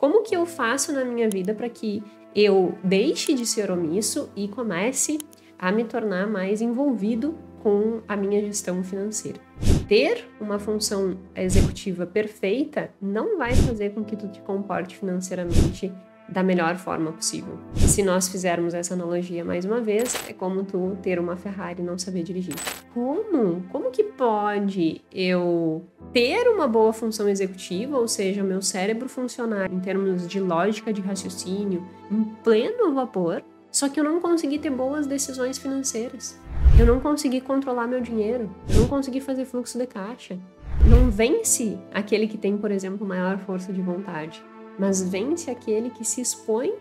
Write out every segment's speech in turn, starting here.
Como que eu faço na minha vida para que eu deixe de ser omisso e comece a me tornar mais envolvido com a minha gestão financeira. Ter uma função executiva perfeita não vai fazer com que tu te comporte financeiramente da melhor forma possível. E se nós fizermos essa analogia mais uma vez, é como tu ter uma Ferrari e não saber dirigir. Como? Como que pode eu ter uma boa função executiva, ou seja, o meu cérebro funcionar em termos de lógica de raciocínio em pleno vapor, só que eu não consegui ter boas decisões financeiras? Eu não consegui controlar meu dinheiro, eu não consegui fazer fluxo de caixa. Não vence aquele que tem, por exemplo, maior força de vontade mas vence aquele que se expõe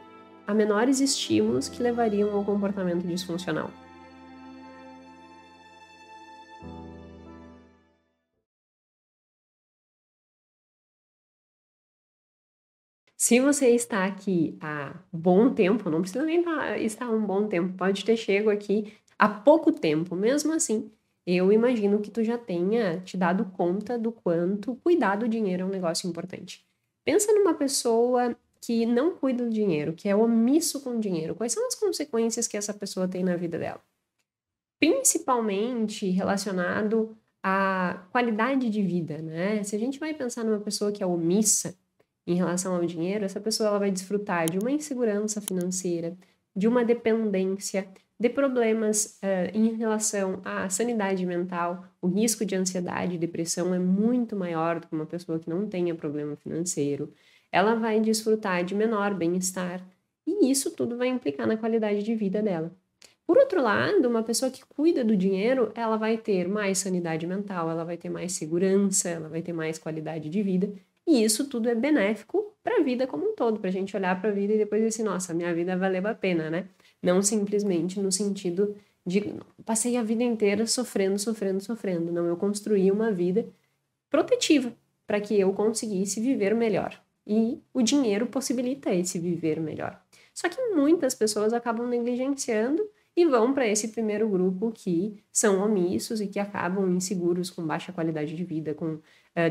a menores estímulos que levariam ao comportamento disfuncional. Se você está aqui há bom tempo, não precisa nem estar há um bom tempo, pode ter chego aqui há pouco tempo, mesmo assim, eu imagino que tu já tenha te dado conta do quanto cuidar do dinheiro é um negócio importante. Pensa numa pessoa que não cuida do dinheiro, que é omisso com o dinheiro. Quais são as consequências que essa pessoa tem na vida dela? Principalmente relacionado à qualidade de vida, né? Se a gente vai pensar numa pessoa que é omissa em relação ao dinheiro, essa pessoa ela vai desfrutar de uma insegurança financeira, de uma dependência, de problemas uh, em relação à sanidade mental, o risco de ansiedade e depressão é muito maior do que uma pessoa que não tenha problema financeiro. Ela vai desfrutar de menor bem-estar e isso tudo vai implicar na qualidade de vida dela. Por outro lado, uma pessoa que cuida do dinheiro, ela vai ter mais sanidade mental, ela vai ter mais segurança, ela vai ter mais qualidade de vida, e isso tudo é benéfico para a vida como um todo, para a gente olhar para a vida e depois dizer assim, nossa, minha vida valeu a pena, né? Não simplesmente no sentido de passei a vida inteira sofrendo, sofrendo, sofrendo. Não, eu construí uma vida protetiva para que eu conseguisse viver melhor. E o dinheiro possibilita esse viver melhor. Só que muitas pessoas acabam negligenciando e vão para esse primeiro grupo que são omissos e que acabam inseguros, com baixa qualidade de vida, com uh,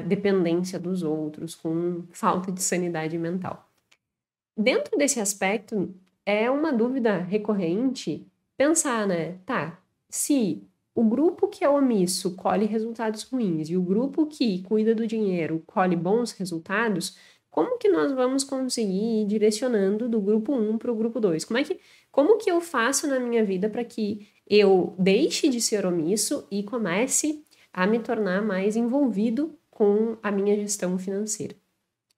dependência dos outros, com falta de sanidade mental. Dentro desse aspecto, é uma dúvida recorrente pensar, né? Tá, se o grupo que é omisso colhe resultados ruins e o grupo que cuida do dinheiro colhe bons resultados, como que nós vamos conseguir ir direcionando do grupo 1 para o grupo 2? Como é que como que eu faço na minha vida para que eu deixe de ser omisso e comece a me tornar mais envolvido com a minha gestão financeira?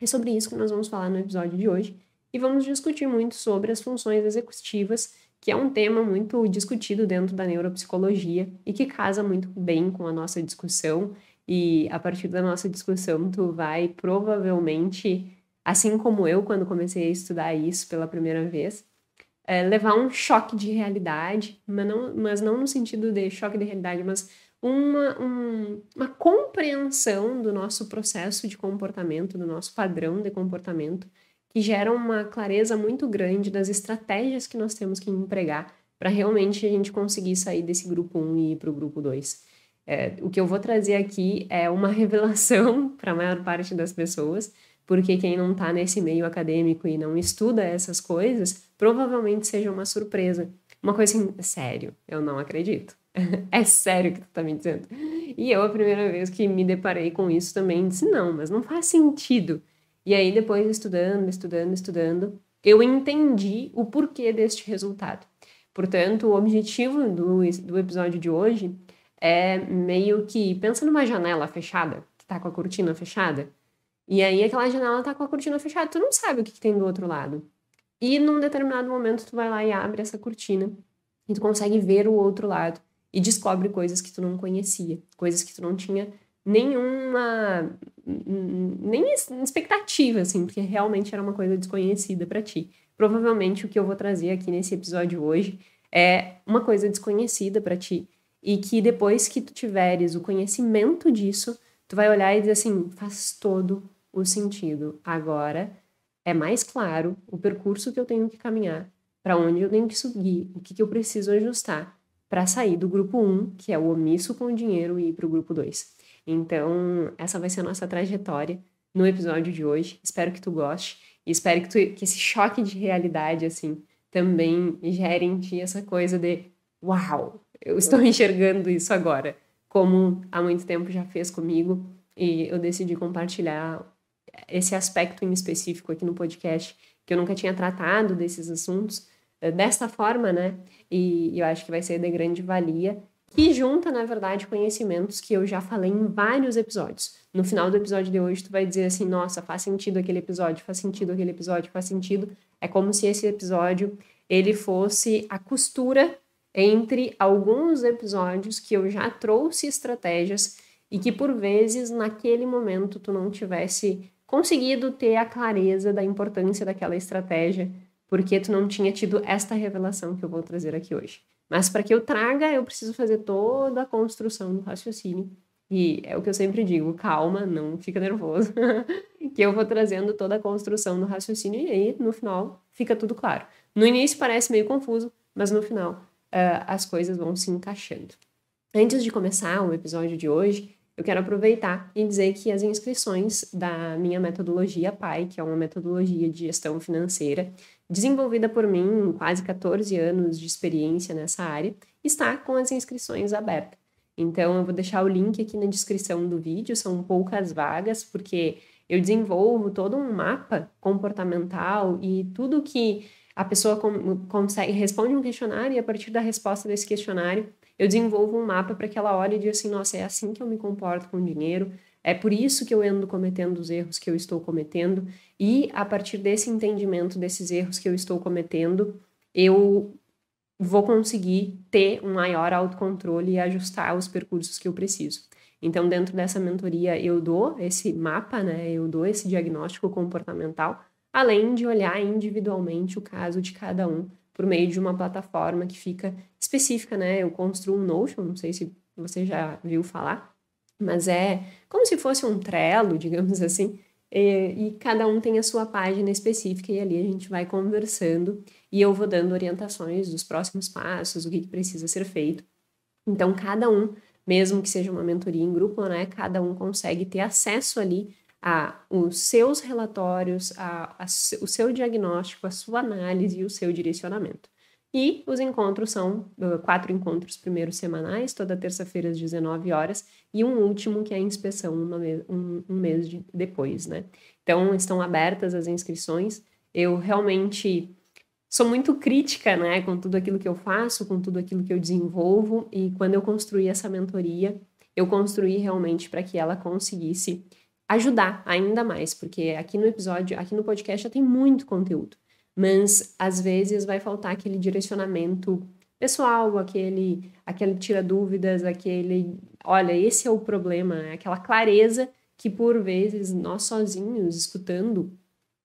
É sobre isso que nós vamos falar no episódio de hoje e vamos discutir muito sobre as funções executivas, que é um tema muito discutido dentro da neuropsicologia e que casa muito bem com a nossa discussão. E a partir da nossa discussão, tu vai provavelmente, assim como eu quando comecei a estudar isso pela primeira vez, é, levar um choque de realidade, mas não, mas não no sentido de choque de realidade, mas uma, um, uma compreensão do nosso processo de comportamento, do nosso padrão de comportamento, que geram uma clareza muito grande das estratégias que nós temos que empregar para realmente a gente conseguir sair desse grupo 1 e ir para o grupo 2. É, o que eu vou trazer aqui é uma revelação para a maior parte das pessoas, porque quem não está nesse meio acadêmico e não estuda essas coisas, provavelmente seja uma surpresa. Uma coisa assim, é sério, eu não acredito. é sério que tu tá me dizendo. E eu, a primeira vez que me deparei com isso também, disse: não, mas não faz sentido. E aí, depois, estudando, estudando, estudando, eu entendi o porquê deste resultado. Portanto, o objetivo do, do episódio de hoje é meio que pensa numa janela fechada, que tá com a cortina fechada. E aí aquela janela tá com a cortina fechada, tu não sabe o que, que tem do outro lado. E num determinado momento tu vai lá e abre essa cortina e tu consegue ver o outro lado e descobre coisas que tu não conhecia, coisas que tu não tinha nenhuma nem expectativa, assim, porque realmente era uma coisa desconhecida para ti. Provavelmente o que eu vou trazer aqui nesse episódio hoje é uma coisa desconhecida para ti e que depois que tu tiveres o conhecimento disso, tu vai olhar e dizer assim, faz todo o sentido. Agora é mais claro o percurso que eu tenho que caminhar, para onde eu tenho que subir, o que, que eu preciso ajustar para sair do grupo 1, que é o omisso com o dinheiro, e ir para o grupo 2. Então, essa vai ser a nossa trajetória no episódio de hoje. Espero que tu goste e espero que, tu, que esse choque de realidade, assim, também gere em ti essa coisa de uau, eu estou enxergando isso agora, como há muito tempo já fez comigo e eu decidi compartilhar esse aspecto em específico aqui no podcast, que eu nunca tinha tratado desses assuntos eh, desta forma, né? E eu acho que vai ser de grande valia que junta, na verdade, conhecimentos que eu já falei em vários episódios. No final do episódio de hoje, tu vai dizer assim: nossa, faz sentido aquele episódio, faz sentido aquele episódio, faz sentido. É como se esse episódio ele fosse a costura entre alguns episódios que eu já trouxe estratégias e que por vezes naquele momento tu não tivesse conseguido ter a clareza da importância daquela estratégia, porque tu não tinha tido esta revelação que eu vou trazer aqui hoje. Mas para que eu traga, eu preciso fazer toda a construção do raciocínio. E é o que eu sempre digo, calma, não fica nervoso, que eu vou trazendo toda a construção do raciocínio e aí no final fica tudo claro. No início parece meio confuso, mas no final uh, as coisas vão se encaixando. Antes de começar o episódio de hoje, eu quero aproveitar e dizer que as inscrições da minha metodologia PAI, que é uma metodologia de gestão financeira desenvolvida por mim, quase 14 anos de experiência nessa área, está com as inscrições abertas. Então, eu vou deixar o link aqui na descrição do vídeo, são poucas vagas, porque eu desenvolvo todo um mapa comportamental e tudo que a pessoa consegue, responde um questionário e a partir da resposta desse questionário, eu desenvolvo um mapa para que ela olhe e diga assim: nossa, é assim que eu me comporto com o dinheiro, é por isso que eu ando cometendo os erros que eu estou cometendo, e a partir desse entendimento desses erros que eu estou cometendo, eu vou conseguir ter um maior autocontrole e ajustar os percursos que eu preciso. Então, dentro dessa mentoria, eu dou esse mapa, né? Eu dou esse diagnóstico comportamental, além de olhar individualmente o caso de cada um por meio de uma plataforma que fica específica, né? Eu construo um Notion, não sei se você já viu falar, mas é como se fosse um trelo, digamos assim, e, e, cada um tem a sua página específica e ali a gente vai conversando e eu vou dando orientações dos próximos passos, o que, que precisa ser feito. Então, cada um, mesmo que seja uma mentoria em grupo, né, cada um consegue ter acesso ali a os seus relatórios, a, a o seu diagnóstico, a sua análise e o seu direcionamento. E os encontros são quatro encontros primeiros semanais, toda terça-feira às 19 horas, e um último que é a inspeção me um, um, mês de, depois, né? Então estão abertas as inscrições. Eu realmente sou muito crítica, né, com tudo aquilo que eu faço, com tudo aquilo que eu desenvolvo, e quando eu construí essa mentoria, eu construí realmente para que ela conseguisse ajudar ainda mais, porque aqui no episódio, aqui no podcast já tem muito conteúdo mas às vezes vai faltar aquele direcionamento pessoal, aquele, aquele tira dúvidas, aquele, olha, esse é o problema, né? aquela clareza que por vezes nós sozinhos escutando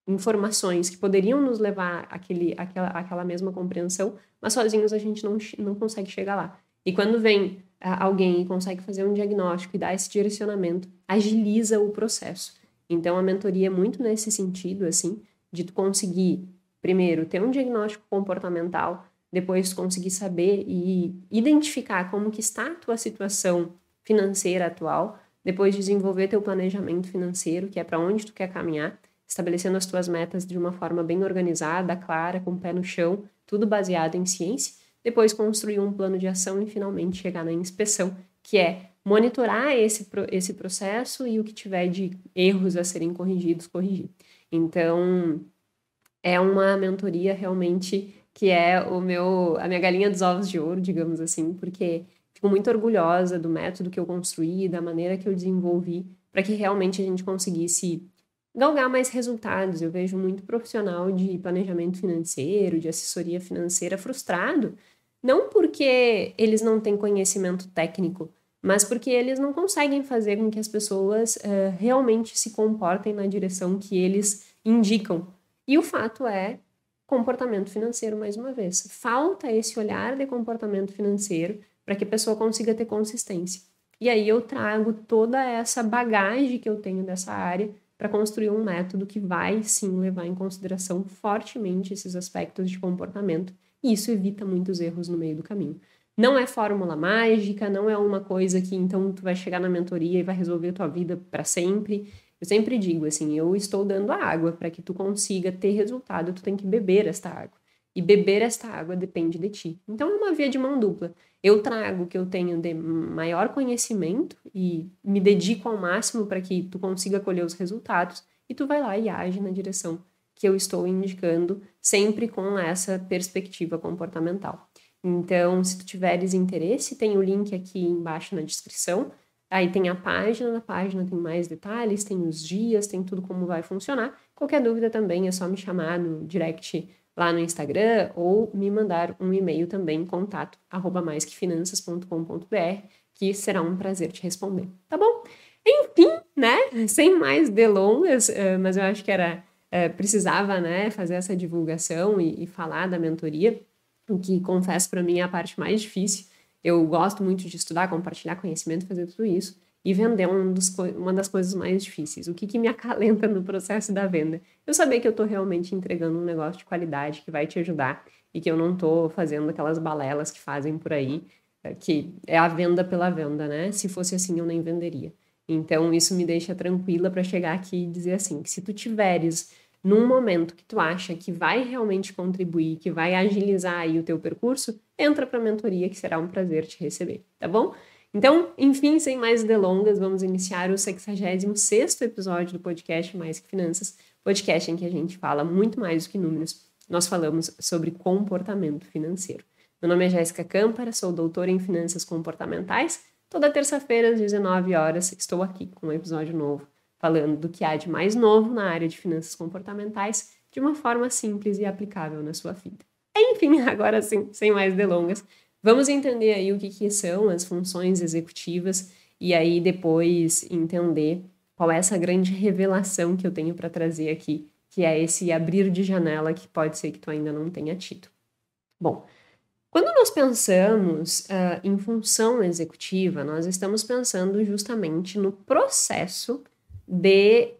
informações que poderiam nos levar àquele, àquela, àquela mesma compreensão, mas sozinhos a gente não, não consegue chegar lá. E quando vem ah, alguém e consegue fazer um diagnóstico e dar esse direcionamento, agiliza o processo. Então a mentoria é muito nesse sentido, assim, de tu conseguir primeiro ter um diagnóstico comportamental, depois conseguir saber e identificar como que está a tua situação financeira atual, depois desenvolver teu planejamento financeiro, que é para onde tu quer caminhar, estabelecendo as tuas metas de uma forma bem organizada, clara, com o pé no chão, tudo baseado em ciência, depois construir um plano de ação e finalmente chegar na inspeção, que é monitorar esse, esse processo e o que tiver de erros a serem corrigidos, corrigir. Então, é uma mentoria realmente que é o meu a minha galinha dos ovos de ouro, digamos assim, porque fico muito orgulhosa do método que eu construí, da maneira que eu desenvolvi para que realmente a gente conseguisse galgar mais resultados. Eu vejo muito profissional de planejamento financeiro, de assessoria financeira frustrado, não porque eles não têm conhecimento técnico, mas porque eles não conseguem fazer com que as pessoas uh, realmente se comportem na direção que eles indicam e o fato é comportamento financeiro, mais uma vez. Falta esse olhar de comportamento financeiro para que a pessoa consiga ter consistência. E aí eu trago toda essa bagagem que eu tenho dessa área para construir um método que vai sim levar em consideração fortemente esses aspectos de comportamento, e isso evita muitos erros no meio do caminho. Não é fórmula mágica, não é uma coisa que então tu vai chegar na mentoria e vai resolver a tua vida para sempre. Eu sempre digo assim, eu estou dando a água para que tu consiga ter resultado, tu tem que beber esta água. E beber esta água depende de ti. Então é uma via de mão dupla. Eu trago o que eu tenho de maior conhecimento e me dedico ao máximo para que tu consiga colher os resultados e tu vai lá e age na direção que eu estou indicando, sempre com essa perspectiva comportamental. Então, se tu tiveres interesse, tem o link aqui embaixo na descrição Aí tem a página, na página tem mais detalhes, tem os dias, tem tudo como vai funcionar. Qualquer dúvida também é só me chamar no direct lá no Instagram ou me mandar um e-mail também, contato arroba maisquefinanças.com.br, que será um prazer te responder, tá bom? Enfim, né? Sem mais delongas, eh, mas eu acho que era eh, precisava, né, fazer essa divulgação e, e falar da mentoria, o que confesso para mim é a parte mais difícil eu gosto muito de estudar, compartilhar conhecimento, fazer tudo isso. E vender é um uma das coisas mais difíceis. O que, que me acalenta no processo da venda? Eu saber que eu estou realmente entregando um negócio de qualidade que vai te ajudar e que eu não estou fazendo aquelas balelas que fazem por aí, eh, que é a venda pela venda, né? Se fosse assim, eu nem venderia. Então, isso me deixa tranquila para chegar aqui e dizer assim: que se tu tiveres num momento que tu acha que vai realmente contribuir, que vai agilizar aí o teu percurso, entra para a mentoria, que será um prazer te receber, tá bom? Então, enfim, sem mais delongas, vamos iniciar o 66º episódio do podcast Mais que Finanças, podcast em que a gente fala muito mais do que números, nós falamos sobre comportamento financeiro. Meu nome é Jéssica Câmara, sou doutora em Finanças Comportamentais. Toda terça-feira, às 19 horas, estou aqui com um episódio novo, falando do que há de mais novo na área de finanças comportamentais, de uma forma simples e aplicável na sua vida. Enfim, agora sim, sem mais delongas, vamos entender aí o que, que são as funções executivas e aí depois entender qual é essa grande revelação que eu tenho para trazer aqui, que é esse abrir de janela que pode ser que tu ainda não tenha tido. Bom, quando nós pensamos uh, em função executiva, nós estamos pensando justamente no processo de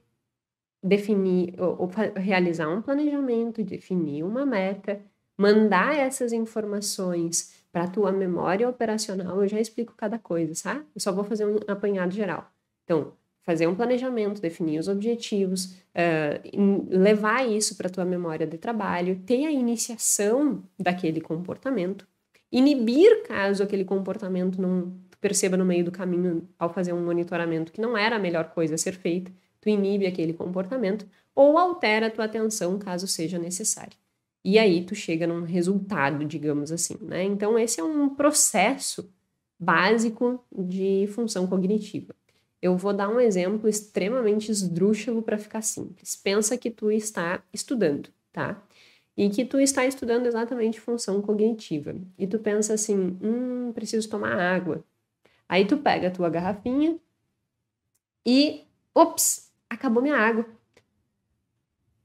definir ou, ou realizar um planejamento, definir uma meta mandar essas informações para a tua memória operacional, eu já explico cada coisa, sabe? Eu só vou fazer um apanhado geral. Então, fazer um planejamento, definir os objetivos, uh, levar isso para a tua memória de trabalho, ter a iniciação daquele comportamento, inibir caso aquele comportamento não perceba no meio do caminho ao fazer um monitoramento que não era a melhor coisa a ser feita, tu inibe aquele comportamento ou altera a tua atenção caso seja necessário e aí tu chega num resultado, digamos assim, né? Então esse é um processo básico de função cognitiva. Eu vou dar um exemplo extremamente esdrúxulo para ficar simples. Pensa que tu está estudando, tá? E que tu está estudando exatamente função cognitiva. E tu pensa assim, hum, preciso tomar água. Aí tu pega a tua garrafinha e, ops, acabou minha água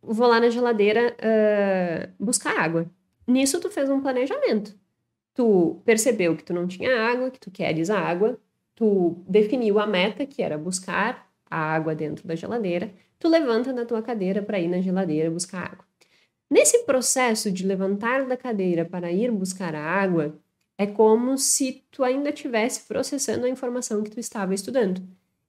vou lá na geladeira uh, buscar água. Nisso tu fez um planejamento. Tu percebeu que tu não tinha água, que tu queres a água, tu definiu a meta, que era buscar a água dentro da geladeira, tu levanta da tua cadeira para ir na geladeira buscar água. Nesse processo de levantar da cadeira para ir buscar a água, é como se tu ainda estivesse processando a informação que tu estava estudando.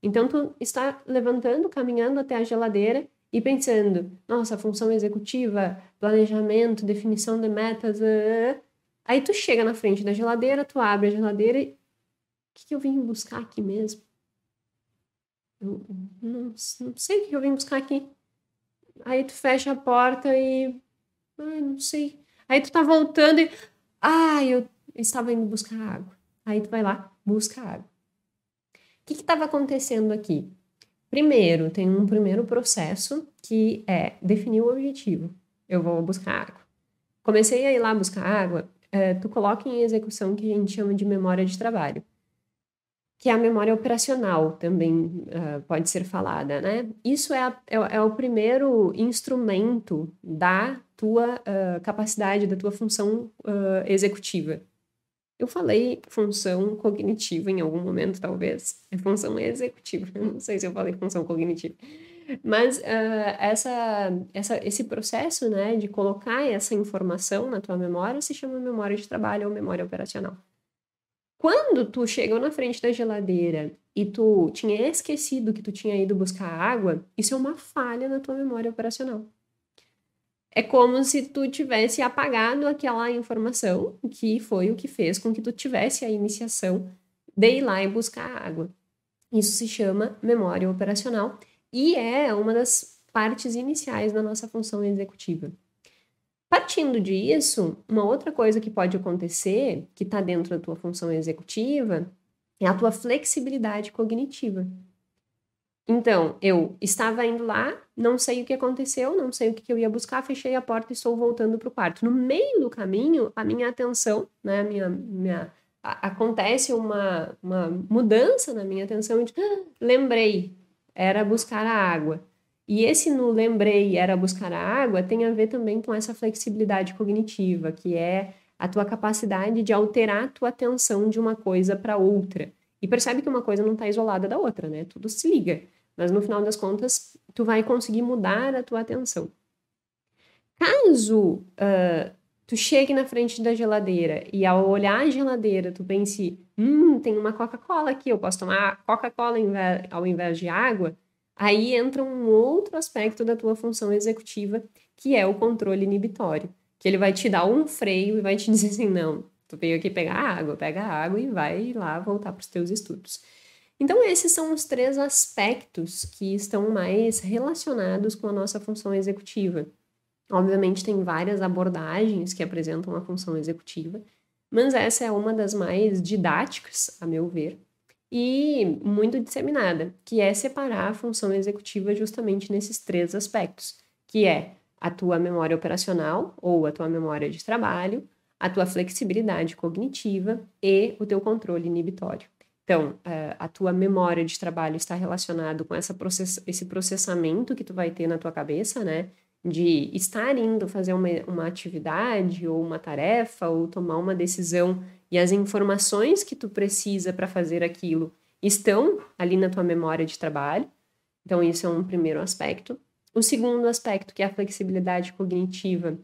Então tu está levantando, caminhando até a geladeira e pensando, nossa, função executiva, planejamento, definição de metas. Uh, Aí tu chega na frente da geladeira, tu abre a geladeira e. O que, que eu vim buscar aqui mesmo? Eu não, não sei o que eu vim buscar aqui. Aí tu fecha a porta e. Ai, ah, não sei. Aí tu tá voltando e. Ah, eu estava indo buscar água. Aí tu vai lá, busca água. O que estava acontecendo aqui? Primeiro, tem um primeiro processo que é definir o objetivo. Eu vou buscar água. Comecei a ir lá buscar água, é, tu coloca em execução o que a gente chama de memória de trabalho, que é a memória operacional também uh, pode ser falada, né? Isso é, a, é, é, o primeiro instrumento da tua uh, capacidade, da tua função uh, executiva. Eu falei função cognitiva em algum momento, talvez. É função executiva. Não sei se eu falei função cognitiva. Mas uh, essa, essa, esse processo né, de colocar essa informação na tua memória se chama memória de trabalho ou memória operacional. Quando tu chegou na frente da geladeira e tu tinha esquecido que tu tinha ido buscar água, isso é uma falha na tua memória operacional. É como se tu tivesse apagado aquela informação que foi o que fez com que tu tivesse a iniciação de ir lá e buscar água. Isso se chama memória operacional e é uma das partes iniciais da nossa função executiva. Partindo disso, uma outra coisa que pode acontecer, que está dentro da tua função executiva, é a tua flexibilidade cognitiva. Então, eu estava indo lá não sei o que aconteceu, não sei o que eu ia buscar, fechei a porta e estou voltando para o quarto. No meio do caminho, a minha atenção, né, minha, minha, a, acontece uma, uma mudança na minha atenção de ah, lembrei, era buscar a água. E esse no lembrei era buscar a água tem a ver também com essa flexibilidade cognitiva, que é a tua capacidade de alterar a tua atenção de uma coisa para outra. E percebe que uma coisa não está isolada da outra, né? Tudo se liga. Mas no final das contas, tu vai conseguir mudar a tua atenção. Caso uh, tu chegue na frente da geladeira e ao olhar a geladeira tu pense, hum, tem uma Coca-Cola aqui, eu posso tomar Coca-Cola ao invés de água, aí entra um outro aspecto da tua função executiva, que é o controle inibitório, que ele vai te dar um freio e vai te dizer assim, não, tu veio aqui pegar água, pega a água e vai lá voltar para os teus estudos. Então, esses são os três aspectos que estão mais relacionados com a nossa função executiva. Obviamente, tem várias abordagens que apresentam a função executiva, mas essa é uma das mais didáticas, a meu ver, e muito disseminada, que é separar a função executiva justamente nesses três aspectos, que é a tua memória operacional ou a tua memória de trabalho, a tua flexibilidade cognitiva e o teu controle inibitório. Então, é, a tua memória de trabalho está relacionado com essa process esse processamento que tu vai ter na tua cabeça, né? De estar indo fazer uma, uma atividade ou uma tarefa ou tomar uma decisão e as informações que tu precisa para fazer aquilo estão ali na tua memória de trabalho. Então, isso é um primeiro aspecto. O segundo aspecto, que é a flexibilidade cognitiva,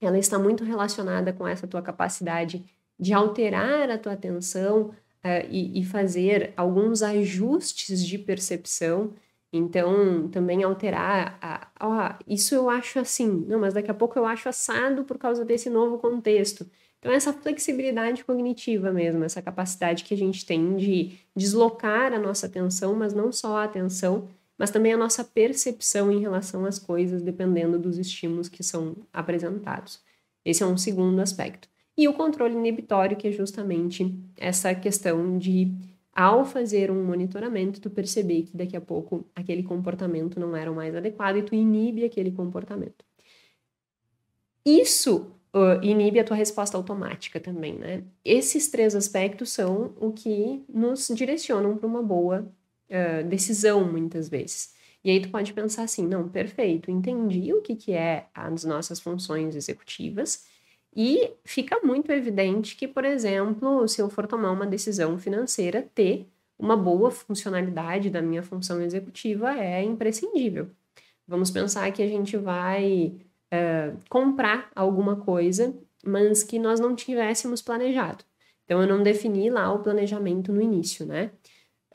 ela está muito relacionada com essa tua capacidade de alterar a tua atenção uh, e, e fazer alguns ajustes de percepção então, também alterar. A, isso eu acho assim, não, mas daqui a pouco eu acho assado por causa desse novo contexto. Então, essa flexibilidade cognitiva mesmo, essa capacidade que a gente tem de deslocar a nossa atenção, mas não só a atenção, mas também a nossa percepção em relação às coisas, dependendo dos estímulos que são apresentados. Esse é um segundo aspecto e o controle inibitório, que é justamente essa questão de, ao fazer um monitoramento, tu perceber que daqui a pouco aquele comportamento não era o mais adequado e tu inibe aquele comportamento. Isso uh, inibe a tua resposta automática também, né? Esses três aspectos são o que nos direcionam para uma boa uh, decisão, muitas vezes. E aí tu pode pensar assim, não, perfeito, entendi o que, que é as nossas funções executivas, e fica muito evidente que, por exemplo, se eu for tomar uma decisão financeira, ter uma boa funcionalidade da minha função executiva é imprescindível. Vamos pensar que a gente vai uh, comprar alguma coisa, mas que nós não tivéssemos planejado. Então, eu não defini lá o planejamento no início, né?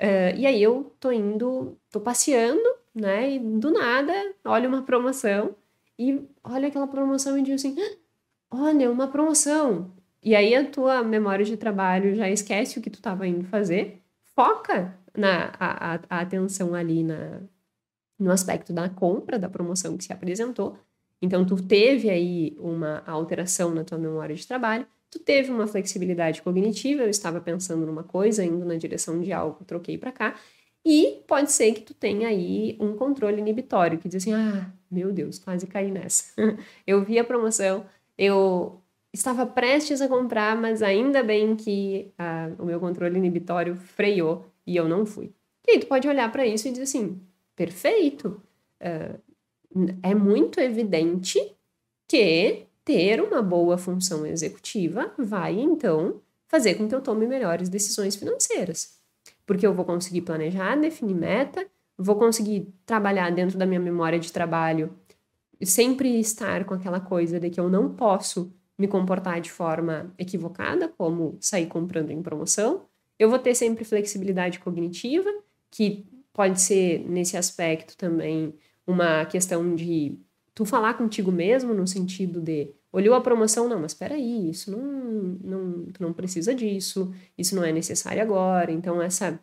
Uh, e aí eu tô indo, tô passeando, né? E do nada, olho uma promoção e olho aquela promoção e digo assim. Ah! olha, uma promoção. E aí a tua memória de trabalho já esquece o que tu estava indo fazer, foca na a, a, atenção ali na, no aspecto da compra, da promoção que se apresentou. Então, tu teve aí uma alteração na tua memória de trabalho, tu teve uma flexibilidade cognitiva, eu estava pensando numa coisa, indo na direção de algo, troquei para cá. E pode ser que tu tenha aí um controle inibitório, que diz assim, ah, meu Deus, quase caí nessa. eu vi a promoção, eu estava prestes a comprar, mas ainda bem que ah, o meu controle inibitório freou e eu não fui. E aí tu pode olhar para isso e dizer assim: perfeito. Uh, é muito evidente que ter uma boa função executiva vai então fazer com que eu tome melhores decisões financeiras. Porque eu vou conseguir planejar, definir meta, vou conseguir trabalhar dentro da minha memória de trabalho sempre estar com aquela coisa de que eu não posso me comportar de forma equivocada, como sair comprando em promoção. Eu vou ter sempre flexibilidade cognitiva, que pode ser nesse aspecto também uma questão de tu falar contigo mesmo no sentido de olhou a promoção, não, mas espera aí, isso não, não tu não precisa disso, isso não é necessário agora. Então essa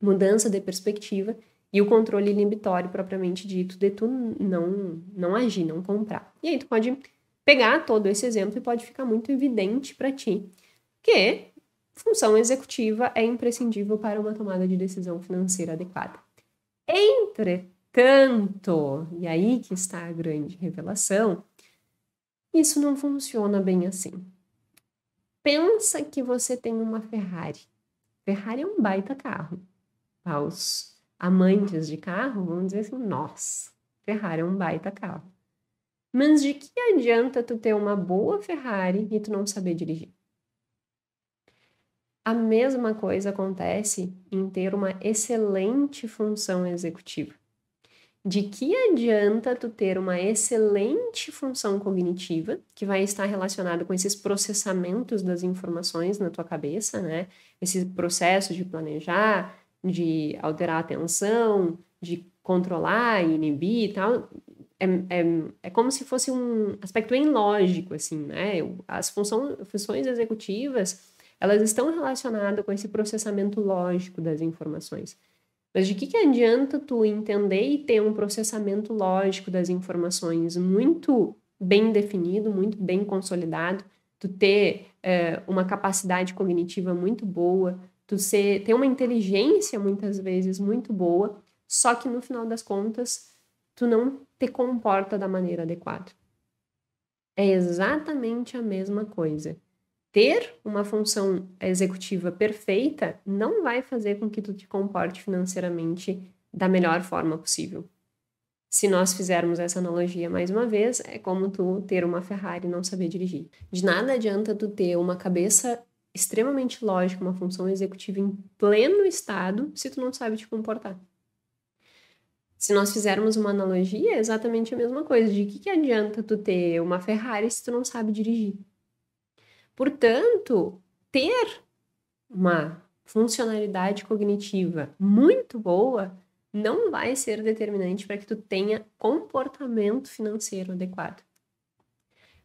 mudança de perspectiva e o controle inibitório, propriamente dito, de tu não, não agir, não comprar. E aí tu pode pegar todo esse exemplo e pode ficar muito evidente para ti que função executiva é imprescindível para uma tomada de decisão financeira adequada. Entretanto, e aí que está a grande revelação, isso não funciona bem assim. Pensa que você tem uma Ferrari. Ferrari é um baita carro. Aos amantes de carro vão dizer assim: nossa, Ferrari é um baita carro. Mas de que adianta tu ter uma boa Ferrari e tu não saber dirigir? A mesma coisa acontece em ter uma excelente função executiva. De que adianta tu ter uma excelente função cognitiva, que vai estar relacionado com esses processamentos das informações na tua cabeça, né? Esse processo de planejar, de alterar a atenção, de controlar e inibir e tal. É, é, é como se fosse um aspecto bem lógico, assim, né? As função, funções executivas, elas estão relacionadas com esse processamento lógico das informações. Mas de que, que adianta tu entender e ter um processamento lógico das informações muito bem definido, muito bem consolidado, tu ter é, uma capacidade cognitiva muito boa, Tu ser, tem uma inteligência, muitas vezes, muito boa, só que no final das contas, tu não te comporta da maneira adequada. É exatamente a mesma coisa. Ter uma função executiva perfeita não vai fazer com que tu te comporte financeiramente da melhor forma possível. Se nós fizermos essa analogia mais uma vez, é como tu ter uma Ferrari e não saber dirigir. De nada adianta tu ter uma cabeça extremamente lógico uma função executiva em pleno estado se tu não sabe te comportar. Se nós fizermos uma analogia, é exatamente a mesma coisa. De que, que adianta tu ter uma Ferrari se tu não sabe dirigir? Portanto, ter uma funcionalidade cognitiva muito boa não vai ser determinante para que tu tenha comportamento financeiro adequado.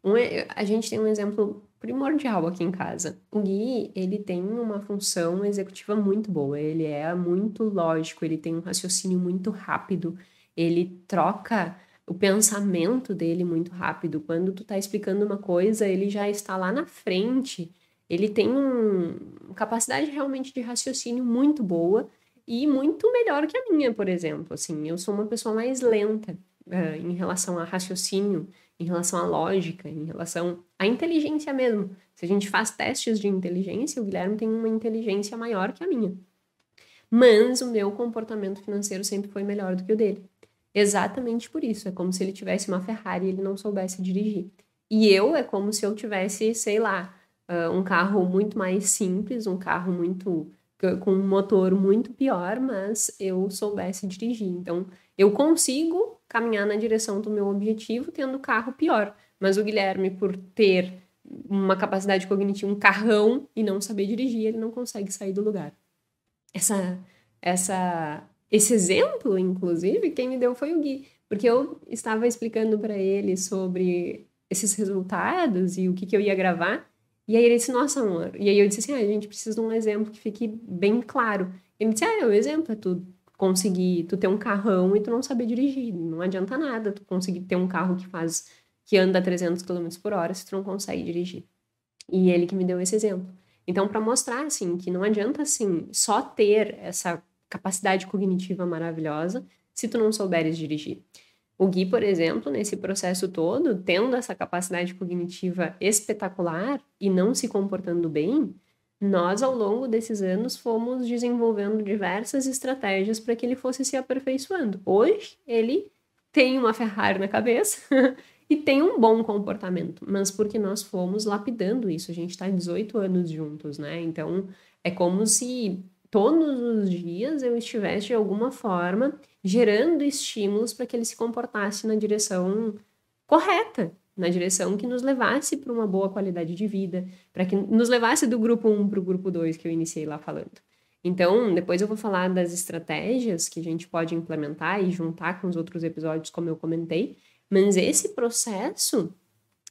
Um, a gente tem um exemplo primordial aqui em casa. O Gui, ele tem uma função executiva muito boa, ele é muito lógico, ele tem um raciocínio muito rápido, ele troca o pensamento dele muito rápido. Quando tu tá explicando uma coisa, ele já está lá na frente. Ele tem uma capacidade realmente de raciocínio muito boa e muito melhor que a minha, por exemplo. Assim, eu sou uma pessoa mais lenta uh, em relação a raciocínio em relação à lógica, em relação à inteligência mesmo. Se a gente faz testes de inteligência, o Guilherme tem uma inteligência maior que a minha. Mas o meu comportamento financeiro sempre foi melhor do que o dele. Exatamente por isso. É como se ele tivesse uma Ferrari e ele não soubesse dirigir. E eu é como se eu tivesse, sei lá, ah, um carro muito mais simples, um carro muito com um motor muito pior, mas eu soubesse dirigir. Então, eu consigo caminhar na direção do meu objetivo tendo carro pior. Mas o Guilherme, por ter uma capacidade cognitiva, um carrão e não saber dirigir, ele não consegue sair do lugar. Essa, essa, esse exemplo, inclusive, quem me deu foi o Gui, porque eu estava explicando para ele sobre esses resultados e o que, que eu ia gravar. E aí ele disse, nossa, amor. E aí eu disse assim, ah, a gente precisa de um exemplo que fique bem claro. Ele disse, ah, o exemplo é tudo conseguir tu ter um carrão e tu não saber dirigir. Não adianta nada tu conseguir ter um carro que faz que anda 300 km por hora se tu não consegue dirigir. E ele que me deu esse exemplo. Então, para mostrar assim que não adianta assim só ter essa capacidade cognitiva maravilhosa se tu não souberes dirigir. O Gui, por exemplo, nesse processo todo, tendo essa capacidade cognitiva espetacular e não se comportando bem, nós, ao longo desses anos, fomos desenvolvendo diversas estratégias para que ele fosse se aperfeiçoando. Hoje, ele tem uma Ferrari na cabeça e tem um bom comportamento, mas porque nós fomos lapidando isso. A gente está 18 anos juntos, né? Então, é como se todos os dias eu estivesse, de alguma forma, gerando estímulos para que ele se comportasse na direção correta, na direção que nos levasse para uma boa qualidade de vida, para que nos levasse do grupo 1 para o grupo 2 que eu iniciei lá falando. Então, depois eu vou falar das estratégias que a gente pode implementar e juntar com os outros episódios, como eu comentei, mas esse processo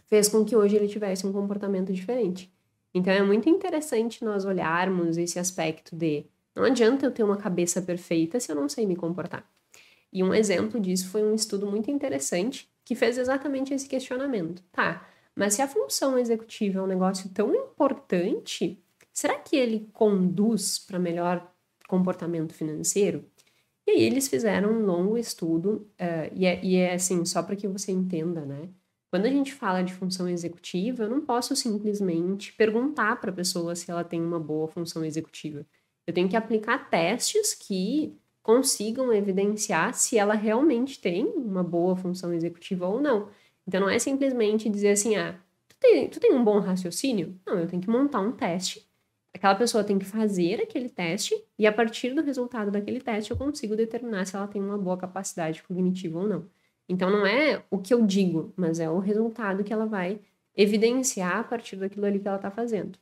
fez com que hoje ele tivesse um comportamento diferente. Então, é muito interessante nós olharmos esse aspecto de não adianta eu ter uma cabeça perfeita se eu não sei me comportar. E um exemplo disso foi um estudo muito interessante que fez exatamente esse questionamento. Tá, mas se a função executiva é um negócio tão importante, será que ele conduz para melhor comportamento financeiro? E aí eles fizeram um longo estudo, uh, e, é, e é assim, só para que você entenda, né? Quando a gente fala de função executiva, eu não posso simplesmente perguntar para a pessoa se ela tem uma boa função executiva. Eu tenho que aplicar testes que consigam evidenciar se ela realmente tem uma boa função executiva ou não. Então não é simplesmente dizer assim, ah, tu tem, tu tem um bom raciocínio? Não, eu tenho que montar um teste. Aquela pessoa tem que fazer aquele teste e a partir do resultado daquele teste eu consigo determinar se ela tem uma boa capacidade cognitiva ou não. Então não é o que eu digo, mas é o resultado que ela vai evidenciar a partir daquilo ali que ela está fazendo.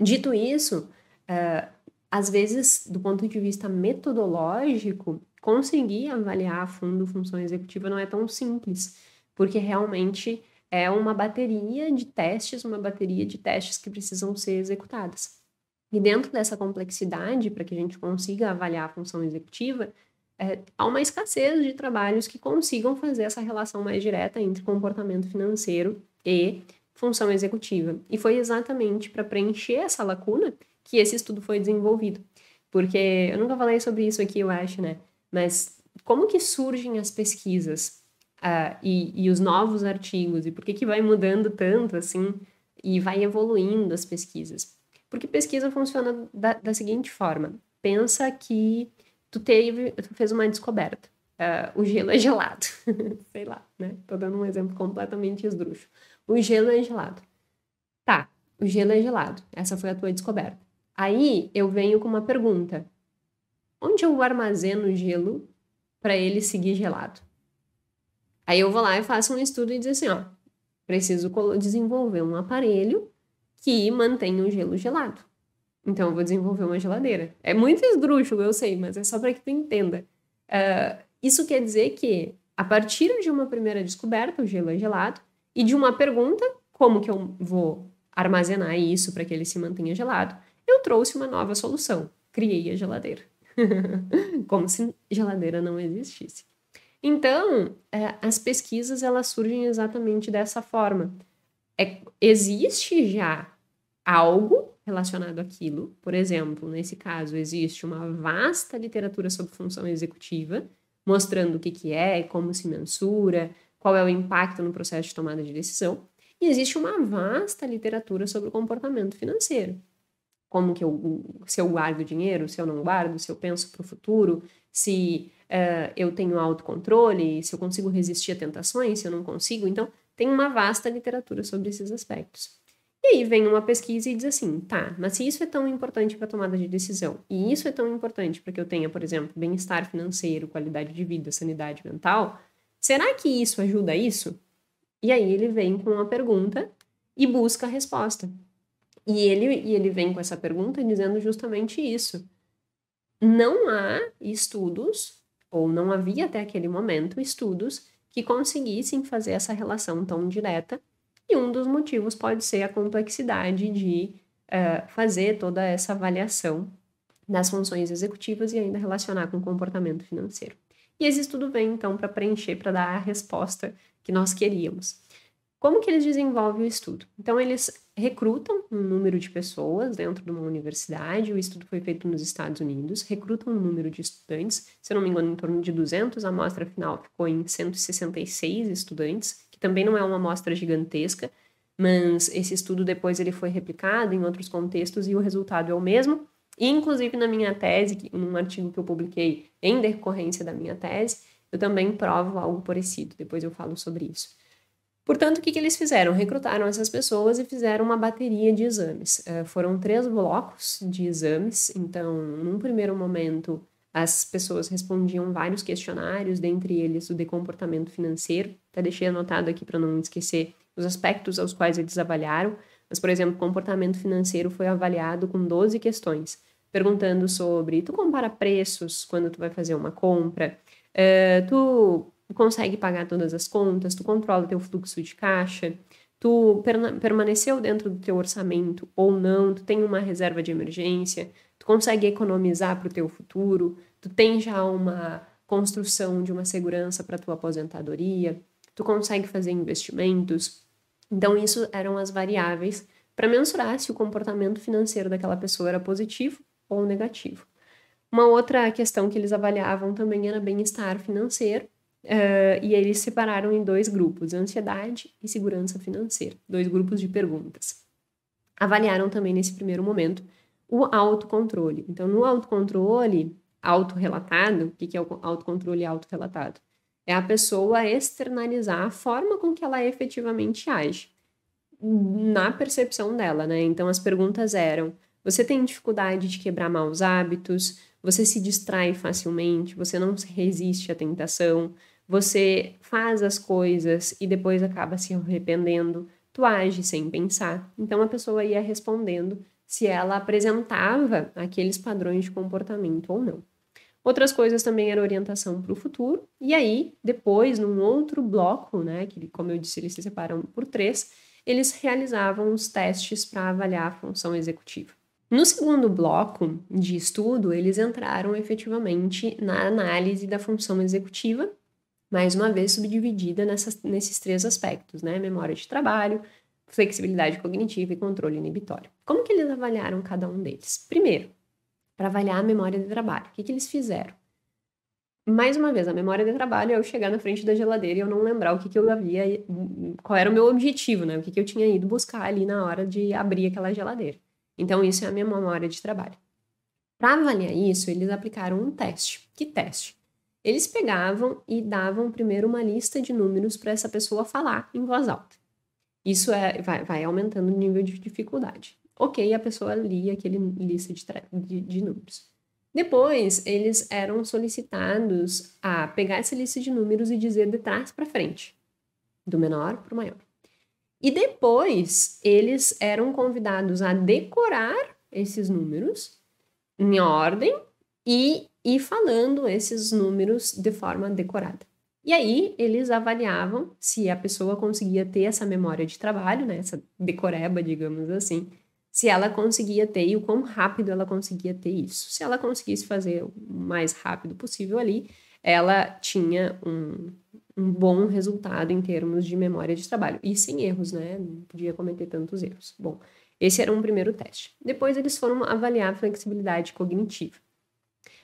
Dito isso, uh, às vezes, do ponto de vista metodológico, conseguir avaliar a fundo função executiva não é tão simples, porque realmente é uma bateria de testes, uma bateria de testes que precisam ser executadas. E dentro dessa complexidade, para que a gente consiga avaliar a função executiva, é, há uma escassez de trabalhos que consigam fazer essa relação mais direta entre comportamento financeiro e função executiva. E foi exatamente para preencher essa lacuna que esse estudo foi desenvolvido. Porque eu nunca falei sobre isso aqui, eu acho, né? Mas como que surgem as pesquisas uh, e, e os novos artigos? E por que, que vai mudando tanto, assim, e vai evoluindo as pesquisas? Porque pesquisa funciona da, da seguinte forma. Pensa que tu teve, tu fez uma descoberta. Uh, o gelo é gelado. Sei lá, né? Tô dando um exemplo completamente esdrúxulo. O gelo é gelado. Tá, o gelo é gelado. Essa foi a tua descoberta. Aí eu venho com uma pergunta: onde eu armazeno o gelo para ele seguir gelado? Aí eu vou lá e faço um estudo e diz assim: ó, preciso desenvolver um aparelho que mantenha o gelo gelado. Então eu vou desenvolver uma geladeira. É muito esdrúxulo, eu sei, mas é só para que tu entenda. Uh, isso quer dizer que, a partir de uma primeira descoberta, o gelo é gelado, e de uma pergunta, como que eu vou armazenar isso para que ele se mantenha gelado, eu trouxe uma nova solução. Criei a geladeira. Como se geladeira não existisse. Então, é, as pesquisas elas surgem exatamente dessa forma. É, existe já algo relacionado àquilo. Por exemplo, nesse caso, existe uma vasta literatura sobre função executiva, mostrando o que, que é, como se mensura, qual é o impacto no processo de tomada de decisão. E existe uma vasta literatura sobre o comportamento financeiro como que eu, se eu guardo dinheiro, se eu não guardo, se eu penso para o futuro, se eh, eu tenho autocontrole, se eu consigo resistir a tentações, se eu não consigo. Então, tem uma vasta literatura sobre esses aspectos. E aí vem uma pesquisa e diz assim, tá, mas se isso é tão importante para a tomada de decisão, e isso é tão importante para que eu tenha, por exemplo, bem-estar financeiro, qualidade de vida, sanidade mental, será que isso ajuda isso? E aí ele vem com uma pergunta e busca a resposta. E ele, e ele vem com essa pergunta dizendo justamente isso. Não há estudos, ou não havia até aquele momento estudos, que conseguissem fazer essa relação tão direta, e um dos motivos pode ser a complexidade de uh, fazer toda essa avaliação das funções executivas e ainda relacionar com o comportamento financeiro. E esse estudo vem então para preencher, para dar a resposta que nós queríamos. Como que eles desenvolvem o estudo? Então, eles recrutam um número de pessoas dentro de uma universidade, o estudo foi feito nos Estados Unidos, recrutam um número de estudantes, se eu não me engano, em torno de 200, a amostra final ficou em 166 estudantes, que também não é uma amostra gigantesca, mas esse estudo depois ele foi replicado em outros contextos e o resultado é o mesmo. Inclusive na minha tese, num artigo que eu publiquei em decorrência da minha tese, eu também provo algo parecido, depois eu falo sobre isso. Portanto, o que, que eles fizeram? Recrutaram essas pessoas e fizeram uma bateria de exames. Uh, foram três blocos de exames. Então, num primeiro momento, as pessoas respondiam vários questionários, dentre eles o de comportamento financeiro. Até deixei anotado aqui para não esquecer os aspectos aos quais eles avaliaram. Mas, por exemplo, comportamento financeiro foi avaliado com 12 questões, perguntando sobre tu compara preços quando tu vai fazer uma compra, uh, tu tu consegue pagar todas as contas, tu controla teu fluxo de caixa, tu permaneceu dentro do teu orçamento ou não, tu tem uma reserva de emergência, tu consegue economizar para o teu futuro, tu tem já uma construção de uma segurança para tua aposentadoria, tu consegue fazer investimentos. Então isso eram as variáveis para mensurar se o comportamento financeiro daquela pessoa era positivo ou negativo. Uma outra questão que eles avaliavam também era bem-estar financeiro, Uh, e eles separaram em dois grupos, ansiedade e segurança financeira, dois grupos de perguntas. Avaliaram também nesse primeiro momento o autocontrole. Então, no autocontrole autorrelatado, o que é o autocontrole autorrelatado? É a pessoa externalizar a forma com que ela efetivamente age, na percepção dela, né? Então, as perguntas eram: você tem dificuldade de quebrar maus hábitos? Você se distrai facilmente? Você não resiste à tentação? Você faz as coisas e depois acaba se arrependendo, tu age sem pensar. Então a pessoa ia respondendo se ela apresentava aqueles padrões de comportamento ou não. Outras coisas também era orientação para o futuro. E aí, depois, num outro bloco, né, que como eu disse, eles se separam por três, eles realizavam os testes para avaliar a função executiva. No segundo bloco de estudo, eles entraram efetivamente na análise da função executiva mais uma vez subdividida nessas, nesses três aspectos, né? Memória de trabalho, flexibilidade cognitiva e controle inibitório. Como que eles avaliaram cada um deles? Primeiro, para avaliar a memória de trabalho, o que, que eles fizeram? Mais uma vez, a memória de trabalho é eu chegar na frente da geladeira e eu não lembrar o que, que eu havia, qual era o meu objetivo, né? O que, que eu tinha ido buscar ali na hora de abrir aquela geladeira. Então, isso é a minha memória de trabalho. Para avaliar isso, eles aplicaram um teste. Que teste? Eles pegavam e davam primeiro uma lista de números para essa pessoa falar em voz alta. Isso é, vai, vai, aumentando o nível de dificuldade. Ok, a pessoa lia aquele lista de, de, de números. Depois, eles eram solicitados a pegar essa lista de números e dizer de trás para frente, do menor para o maior. E depois, eles eram convidados a decorar esses números em ordem e e falando esses números de forma decorada. E aí eles avaliavam se a pessoa conseguia ter essa memória de trabalho, né, essa decoreba, digamos assim, se ela conseguia ter e o quão rápido ela conseguia ter isso. Se ela conseguisse fazer o mais rápido possível ali, ela tinha um, um bom resultado em termos de memória de trabalho e sem erros, né? Não podia cometer tantos erros. Bom, esse era um primeiro teste. Depois eles foram avaliar a flexibilidade cognitiva.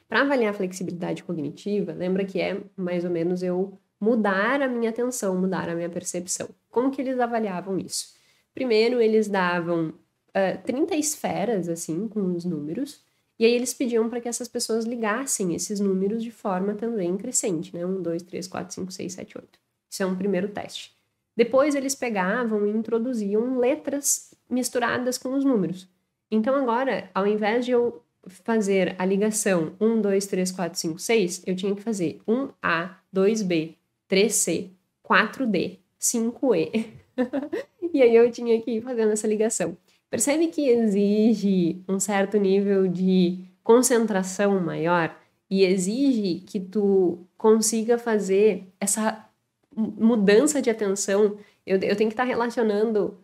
Para avaliar a flexibilidade cognitiva, lembra que é mais ou menos eu mudar a minha atenção, mudar a minha percepção. Como que eles avaliavam isso? Primeiro, eles davam uh, 30 esferas, assim, com os números, e aí eles pediam para que essas pessoas ligassem esses números de forma também crescente, né? 1, 2, 3, 4, 5, 6, 7, 8. Isso é um primeiro teste. Depois eles pegavam e introduziam letras misturadas com os números. Então agora, ao invés de eu fazer a ligação 1, 2, 3, 4, 5, 6, eu tinha que fazer 1A, 2B, 3C, 4D, 5E. e aí eu tinha que ir fazendo essa ligação. Percebe que exige um certo nível de concentração maior e exige que tu consiga fazer essa mudança de atenção. Eu, eu tenho que estar tá relacionando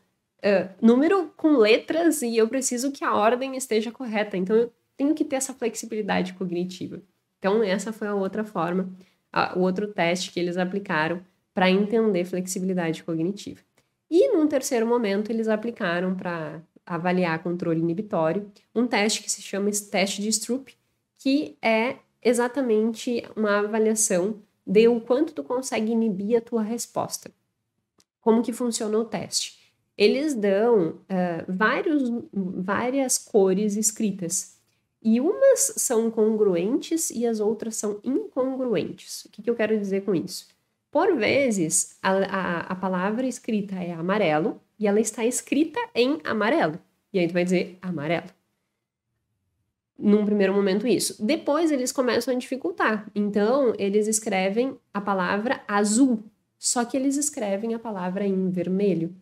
uh, número com letras e eu preciso que a ordem esteja correta. Então, eu tenho que ter essa flexibilidade cognitiva. Então, essa foi a outra forma, a, o outro teste que eles aplicaram para entender flexibilidade cognitiva. E num terceiro momento, eles aplicaram para avaliar controle inibitório um teste que se chama teste de Stroop, que é exatamente uma avaliação de o quanto tu consegue inibir a tua resposta. Como que funciona o teste? Eles dão uh, vários, várias cores escritas e umas são congruentes e as outras são incongruentes. O que, que eu quero dizer com isso? Por vezes, a, a, a, palavra escrita é amarelo e ela está escrita em amarelo. E aí tu vai dizer amarelo. Num primeiro momento, isso. Depois, eles começam a dificultar. Então, eles escrevem a palavra azul, só que eles escrevem a palavra em vermelho.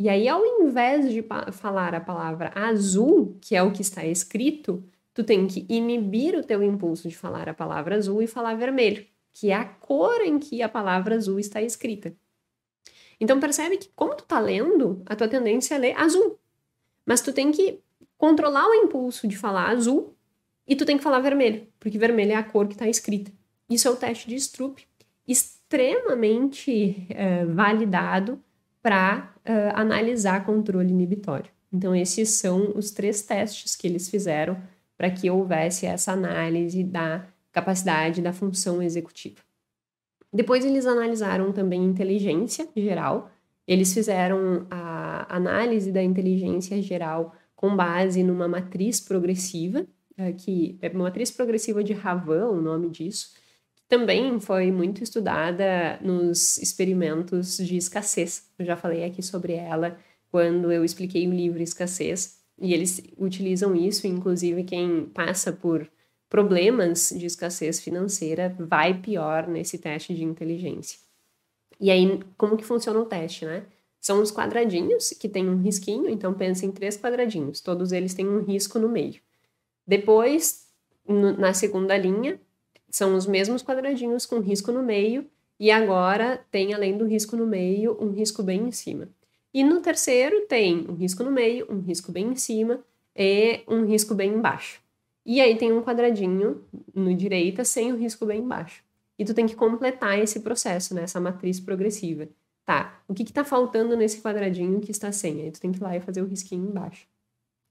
E aí, ao invés de falar a palavra azul, que é o que está escrito, tu tem que inibir o teu impulso de falar a palavra azul e falar vermelho, que é a cor em que a palavra azul está escrita. Então percebe que como tu tá lendo, a tua tendência é ler azul. Mas tu tem que controlar o impulso de falar azul e tu tem que falar vermelho, porque vermelho é a cor que está escrita. Isso é o teste de Stroop, extremamente eh, validado para é, eh, analisar controle inibitório. Então esses são os três testes que eles fizeram para que houvesse essa análise da capacidade da função executiva. Depois eles analisaram também inteligência geral. Eles fizeram a análise da inteligência geral com base numa matriz progressiva, é, que é uma matriz progressiva de Ravan, o nome disso, que também foi muito estudada nos experimentos de escassez. Eu já falei aqui sobre ela quando eu expliquei o livro Escassez, e eles utilizam isso, inclusive quem passa por problemas de escassez financeira vai pior nesse teste de inteligência. E aí, como que funciona o teste, né? São os quadradinhos que tem um risquinho, então pensa em três quadradinhos, todos eles têm um risco no meio. Depois, no, na segunda linha, são os mesmos quadradinhos com risco no meio, e agora tem, além do risco no meio, um risco bem em cima. E no terceiro tem um risco no meio, um risco bem em cima e um risco bem embaixo. E aí tem um quadradinho no direita sem o risco bem embaixo. E tu tem que completar esse processo, né? Essa matriz progressiva. Tá, o que está faltando nesse quadradinho que está sem? Aí tu tem que ir lá e fazer o risquinho embaixo.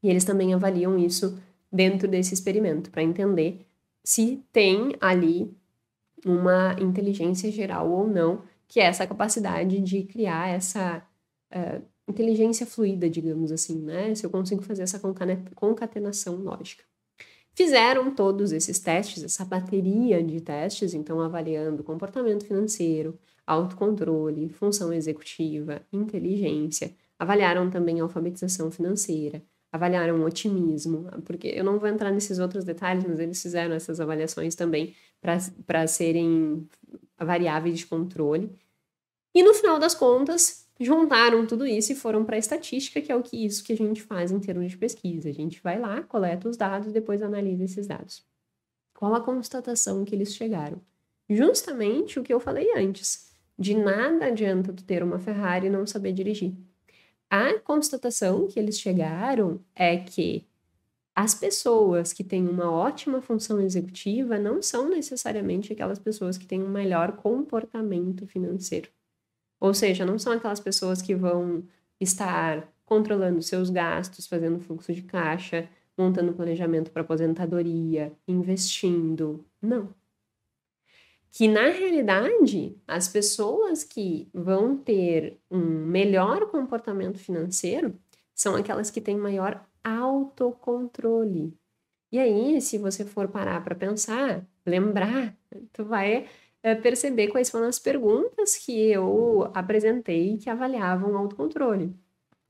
E eles também avaliam isso dentro desse experimento, para entender se tem ali uma inteligência geral ou não, que é essa capacidade de criar essa uh, inteligência fluida, digamos assim, né? Se eu consigo fazer essa concatenação lógica. Fizeram todos esses testes, essa bateria de testes, então avaliando comportamento financeiro, autocontrole, função executiva, inteligência, avaliaram também alfabetização financeira, avaliaram otimismo, porque eu não vou entrar nesses outros detalhes, mas eles fizeram essas avaliações também para serem variáveis de controle. E no final das contas, juntaram tudo isso e foram para a estatística, que é o que isso que a gente faz em termos de pesquisa. A gente vai lá, coleta os dados, depois analisa esses dados. Qual a constatação que eles chegaram? Justamente o que eu falei antes. De nada adianta tu ter uma Ferrari e não saber dirigir. A constatação que eles chegaram é que as pessoas que têm uma ótima função executiva não são necessariamente aquelas pessoas que têm um melhor comportamento financeiro. Ou seja, não são aquelas pessoas que vão estar controlando seus gastos, fazendo fluxo de caixa, montando planejamento para aposentadoria, investindo. Não. Que na realidade, as pessoas que vão ter um melhor comportamento financeiro são aquelas que têm maior autocontrole. E aí, se você for parar para pensar, lembrar, tu vai eh, perceber quais foram as perguntas que eu apresentei que avaliavam o autocontrole.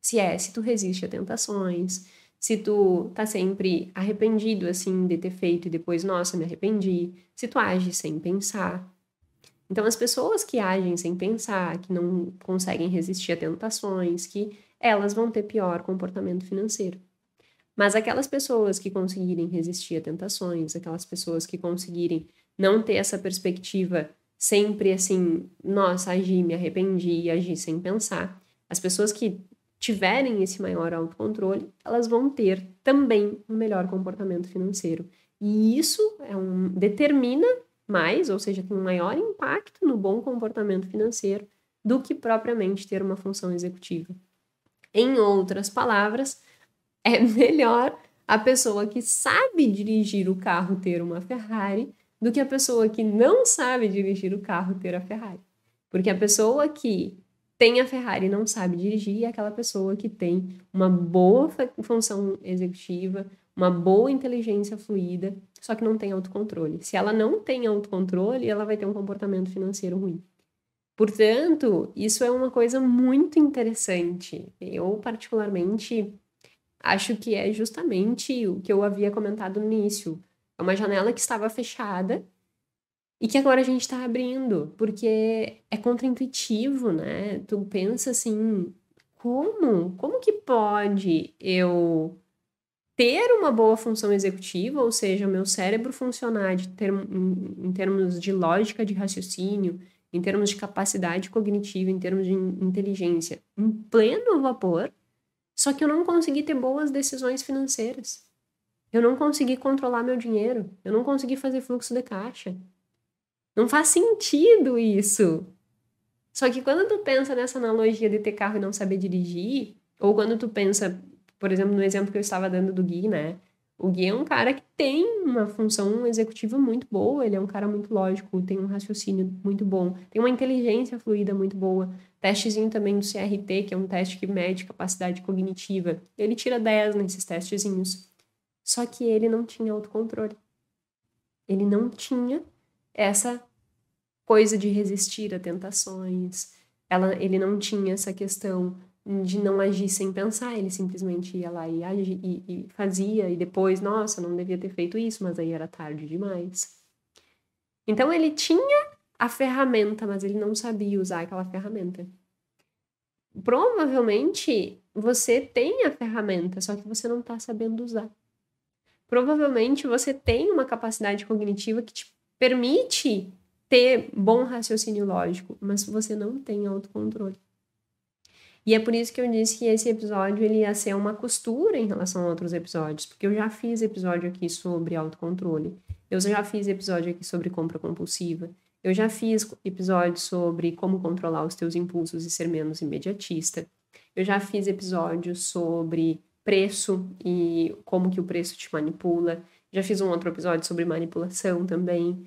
Se é, se tu resiste a tentações, se tu tá sempre arrependido, assim, de ter feito e depois, nossa, me arrependi, se tu age sem pensar. Então, as pessoas que agem sem pensar, que não conseguem resistir a tentações, que elas vão ter pior comportamento financeiro. Mas aquelas pessoas que conseguirem resistir a tentações, aquelas pessoas que conseguirem não ter essa perspectiva sempre assim, nossa, agi, me arrependi, agi sem pensar. As pessoas que tiverem esse maior autocontrole, elas vão ter também um melhor comportamento financeiro. E isso é um, determina mais, ou seja, tem um maior impacto no bom comportamento financeiro do que propriamente ter uma função executiva. Em outras palavras, é melhor a pessoa que sabe dirigir o carro ter uma Ferrari do que a pessoa que não sabe dirigir o carro ter a Ferrari. Porque a pessoa que tem a Ferrari e não sabe dirigir é aquela pessoa que tem uma boa função executiva, uma boa inteligência fluida, só que não tem autocontrole. Se ela não tem autocontrole, ela vai ter um comportamento financeiro ruim. Portanto, isso é uma coisa muito interessante. Eu, particularmente, acho que é justamente o que eu havia comentado no início. É uma janela que estava fechada e que agora a gente está abrindo, porque é contraintuitivo, né? Tu pensa assim, como? Como que pode eu ter uma boa função executiva, ou seja, o meu cérebro funcionar de term em, em termos de lógica de raciocínio, em termos de capacidade cognitiva, em termos de inteligência, em pleno vapor, só que eu não consegui ter boas decisões financeiras. Eu não consegui controlar meu dinheiro. Eu não consegui fazer fluxo de caixa. Não faz sentido isso. Só que quando tu pensa nessa analogia de ter carro e não saber dirigir, ou quando tu pensa, por exemplo, no exemplo que eu estava dando do Gui, né? O Gui é um cara que tem uma função executiva muito boa, ele é um cara muito lógico, tem um raciocínio muito bom, tem uma inteligência fluida muito boa. Testezinho também do CRT, que é um teste que mede capacidade cognitiva. Ele tira 10 nesses testezinhos. Só que ele não tinha autocontrole. Ele não tinha essa coisa de resistir a tentações. Ela, ele não tinha essa questão de não agir sem pensar, ele simplesmente ia lá e, agi, e, e fazia, e depois, nossa, não devia ter feito isso, mas aí era tarde demais. Então ele tinha a ferramenta, mas ele não sabia usar aquela ferramenta. Provavelmente você tem a ferramenta, só que você não está sabendo usar provavelmente você tem uma capacidade cognitiva que te permite ter bom raciocínio lógico, mas você não tem autocontrole. E é por isso que eu disse que esse episódio ele ia ser uma costura em relação a outros episódios, porque eu já fiz episódio aqui sobre autocontrole, eu já fiz episódio aqui sobre compra compulsiva, eu já fiz episódio sobre como controlar os teus impulsos e ser menos imediatista, eu já fiz episódio sobre preço e como que o preço te manipula. Já fiz um outro episódio sobre manipulação também.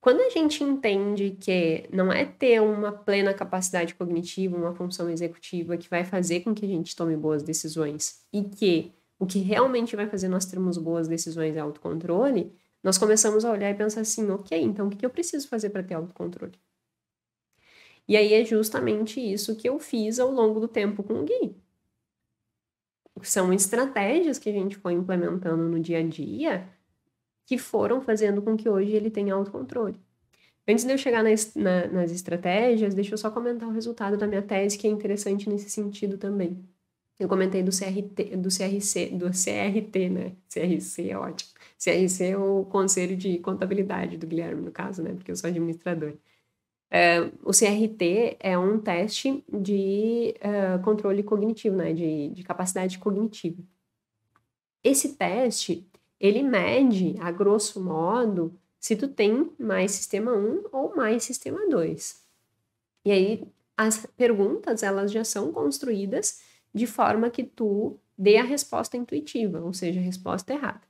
Quando a gente entende que não é ter uma plena capacidade cognitiva, uma função executiva que vai fazer com que a gente tome boas decisões e que o que realmente vai fazer nós termos boas decisões é autocontrole, nós começamos a olhar e pensar assim, ok, então o que eu preciso fazer para ter autocontrole? E aí é justamente isso que eu fiz ao longo do tempo com o Gui são estratégias que a gente foi implementando no dia a dia que foram fazendo com que hoje ele tenha autocontrole. Antes de eu chegar nas, na, nas estratégias, deixa eu só comentar o resultado da minha tese, que é interessante nesse sentido também. Eu comentei do CRT, do CRC, do CRT, né? CRC é ótimo. CRC é o Conselho de Contabilidade do Guilherme, no caso, né? Porque eu sou administrador. É, o CRT é um teste de uh, controle cognitivo, né, de, de capacidade cognitiva. Esse teste, ele mede, a grosso modo, se tu tem mais sistema 1 ou mais sistema 2. E aí, as perguntas, elas já são construídas de forma que tu dê a resposta intuitiva, ou seja, a resposta errada.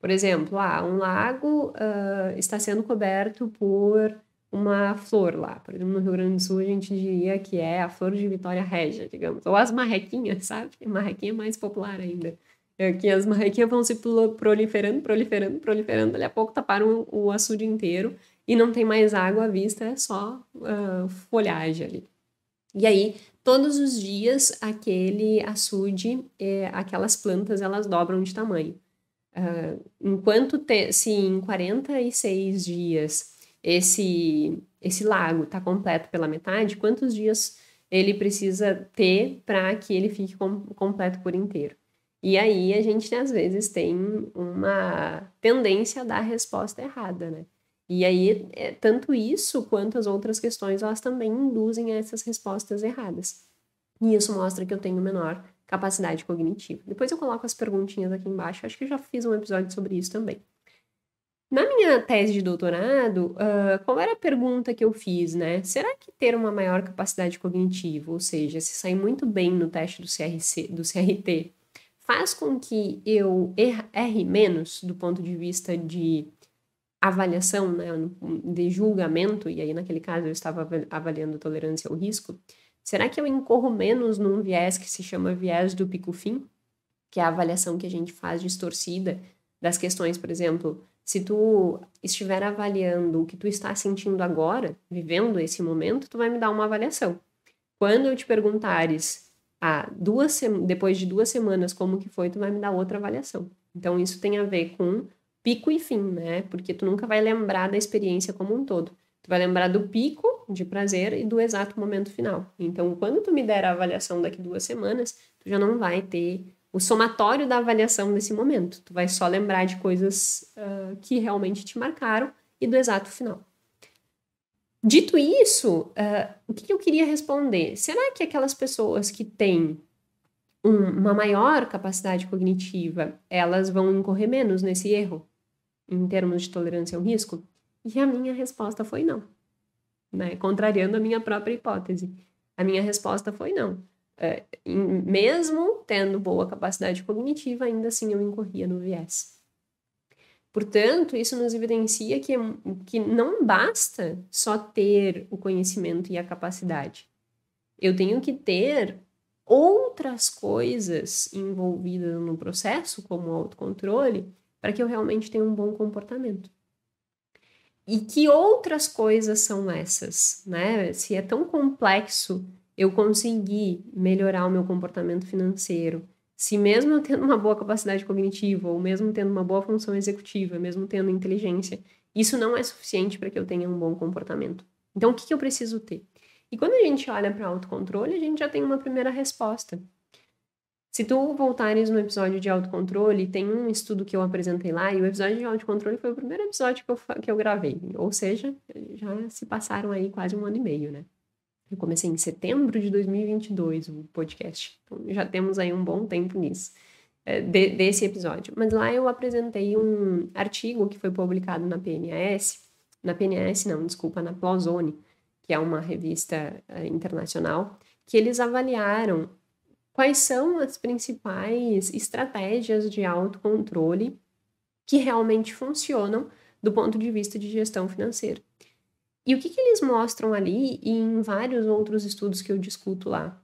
Por exemplo, ah, um lago uh, está sendo coberto por uma flor lá. Por exemplo, no Rio Grande do Sul a gente diria que é a flor de Vitória Régia, digamos. Ou as marrequinhas, sabe? marrequinha é mais popular ainda. É que as marrequinhas vão se proliferando, proliferando, proliferando. Daqui a pouco taparam o açude inteiro e não tem mais água à vista, é só uh, folhagem ali. E aí, todos os dias, aquele açude, eh, aquelas plantas, elas dobram de tamanho. Uh, enquanto, te, se em 46 dias esse, esse lago está completo pela metade, quantos dias ele precisa ter para que ele fique com, completo por inteiro. E aí a gente, às vezes, tem uma tendência a dar a resposta errada, né? E aí, é, tanto isso quanto as outras questões, elas também induzem a essas respostas erradas. E isso mostra que eu tenho menor capacidade cognitiva. Depois eu coloco as perguntinhas aqui embaixo, acho que eu já fiz um episódio sobre isso também. Na minha tese de doutorado, uh, qual era a pergunta que eu fiz, né? Será que ter uma maior capacidade cognitiva, ou seja, se sair muito bem no teste do, CRC, do CRT, faz com que eu er, erre menos do ponto de vista de avaliação, né, de julgamento, e aí naquele caso eu estava avaliando tolerância ao risco, será que eu incorro menos num viés que se chama viés do pico-fim, que é a avaliação que a gente faz distorcida das questões, por exemplo, se tu estiver avaliando o que tu está sentindo agora, vivendo esse momento, tu vai me dar uma avaliação. Quando eu te perguntares ah, duas depois de duas semanas como que foi, tu vai me dar outra avaliação. Então isso tem a ver com pico e fim, né? Porque tu nunca vai lembrar da experiência como um todo. Tu vai lembrar do pico de prazer e do exato momento final. Então, quando tu me der a avaliação daqui duas semanas, tu já não vai ter o somatório da avaliação nesse momento. Tu vai só lembrar de coisas uh, que realmente te marcaram e do exato final. Dito isso, uh, o que, que eu queria responder? Será que aquelas pessoas que têm um, uma maior capacidade cognitiva, elas vão incorrer menos nesse erro em termos de tolerância ao risco? E a minha resposta foi não, né? contrariando a minha própria hipótese. A minha resposta foi não é, mesmo tendo boa capacidade cognitiva, ainda assim eu incorria no viés. Portanto, isso nos evidencia que, é que não basta só ter o conhecimento e a capacidade. Eu tenho que ter outras coisas envolvidas no processo, como o autocontrole, para que eu realmente tenha um bom comportamento. E que outras coisas são essas, né? Se é tão complexo eu consegui melhorar o meu comportamento financeiro, se mesmo eu tendo uma boa capacidade cognitiva, ou mesmo tendo uma boa função executiva, mesmo tendo inteligência, isso não é suficiente para que eu tenha um bom comportamento. Então, o que, que eu preciso ter? E quando a gente olha para autocontrole, a gente já tem uma primeira resposta. Se tu voltares no episódio de autocontrole, tem um estudo que eu apresentei lá, e o episódio de autocontrole foi o primeiro episódio que eu, que eu gravei. Ou seja, já se passaram aí quase um ano e meio, né? Eu comecei em setembro de 2022 o podcast. Então, já temos aí um bom tempo nisso, eh, de, desse episódio. Mas lá eu apresentei um artigo que foi publicado na PNAS. Na PNAS, não, desculpa, na Plozone, que é uma revista eh, internacional, que eles avaliaram quais são as principais estratégias de autocontrole que realmente funcionam do ponto de vista de gestão financeira. E o que, que eles mostram ali e em vários outros estudos que eu discuto lá?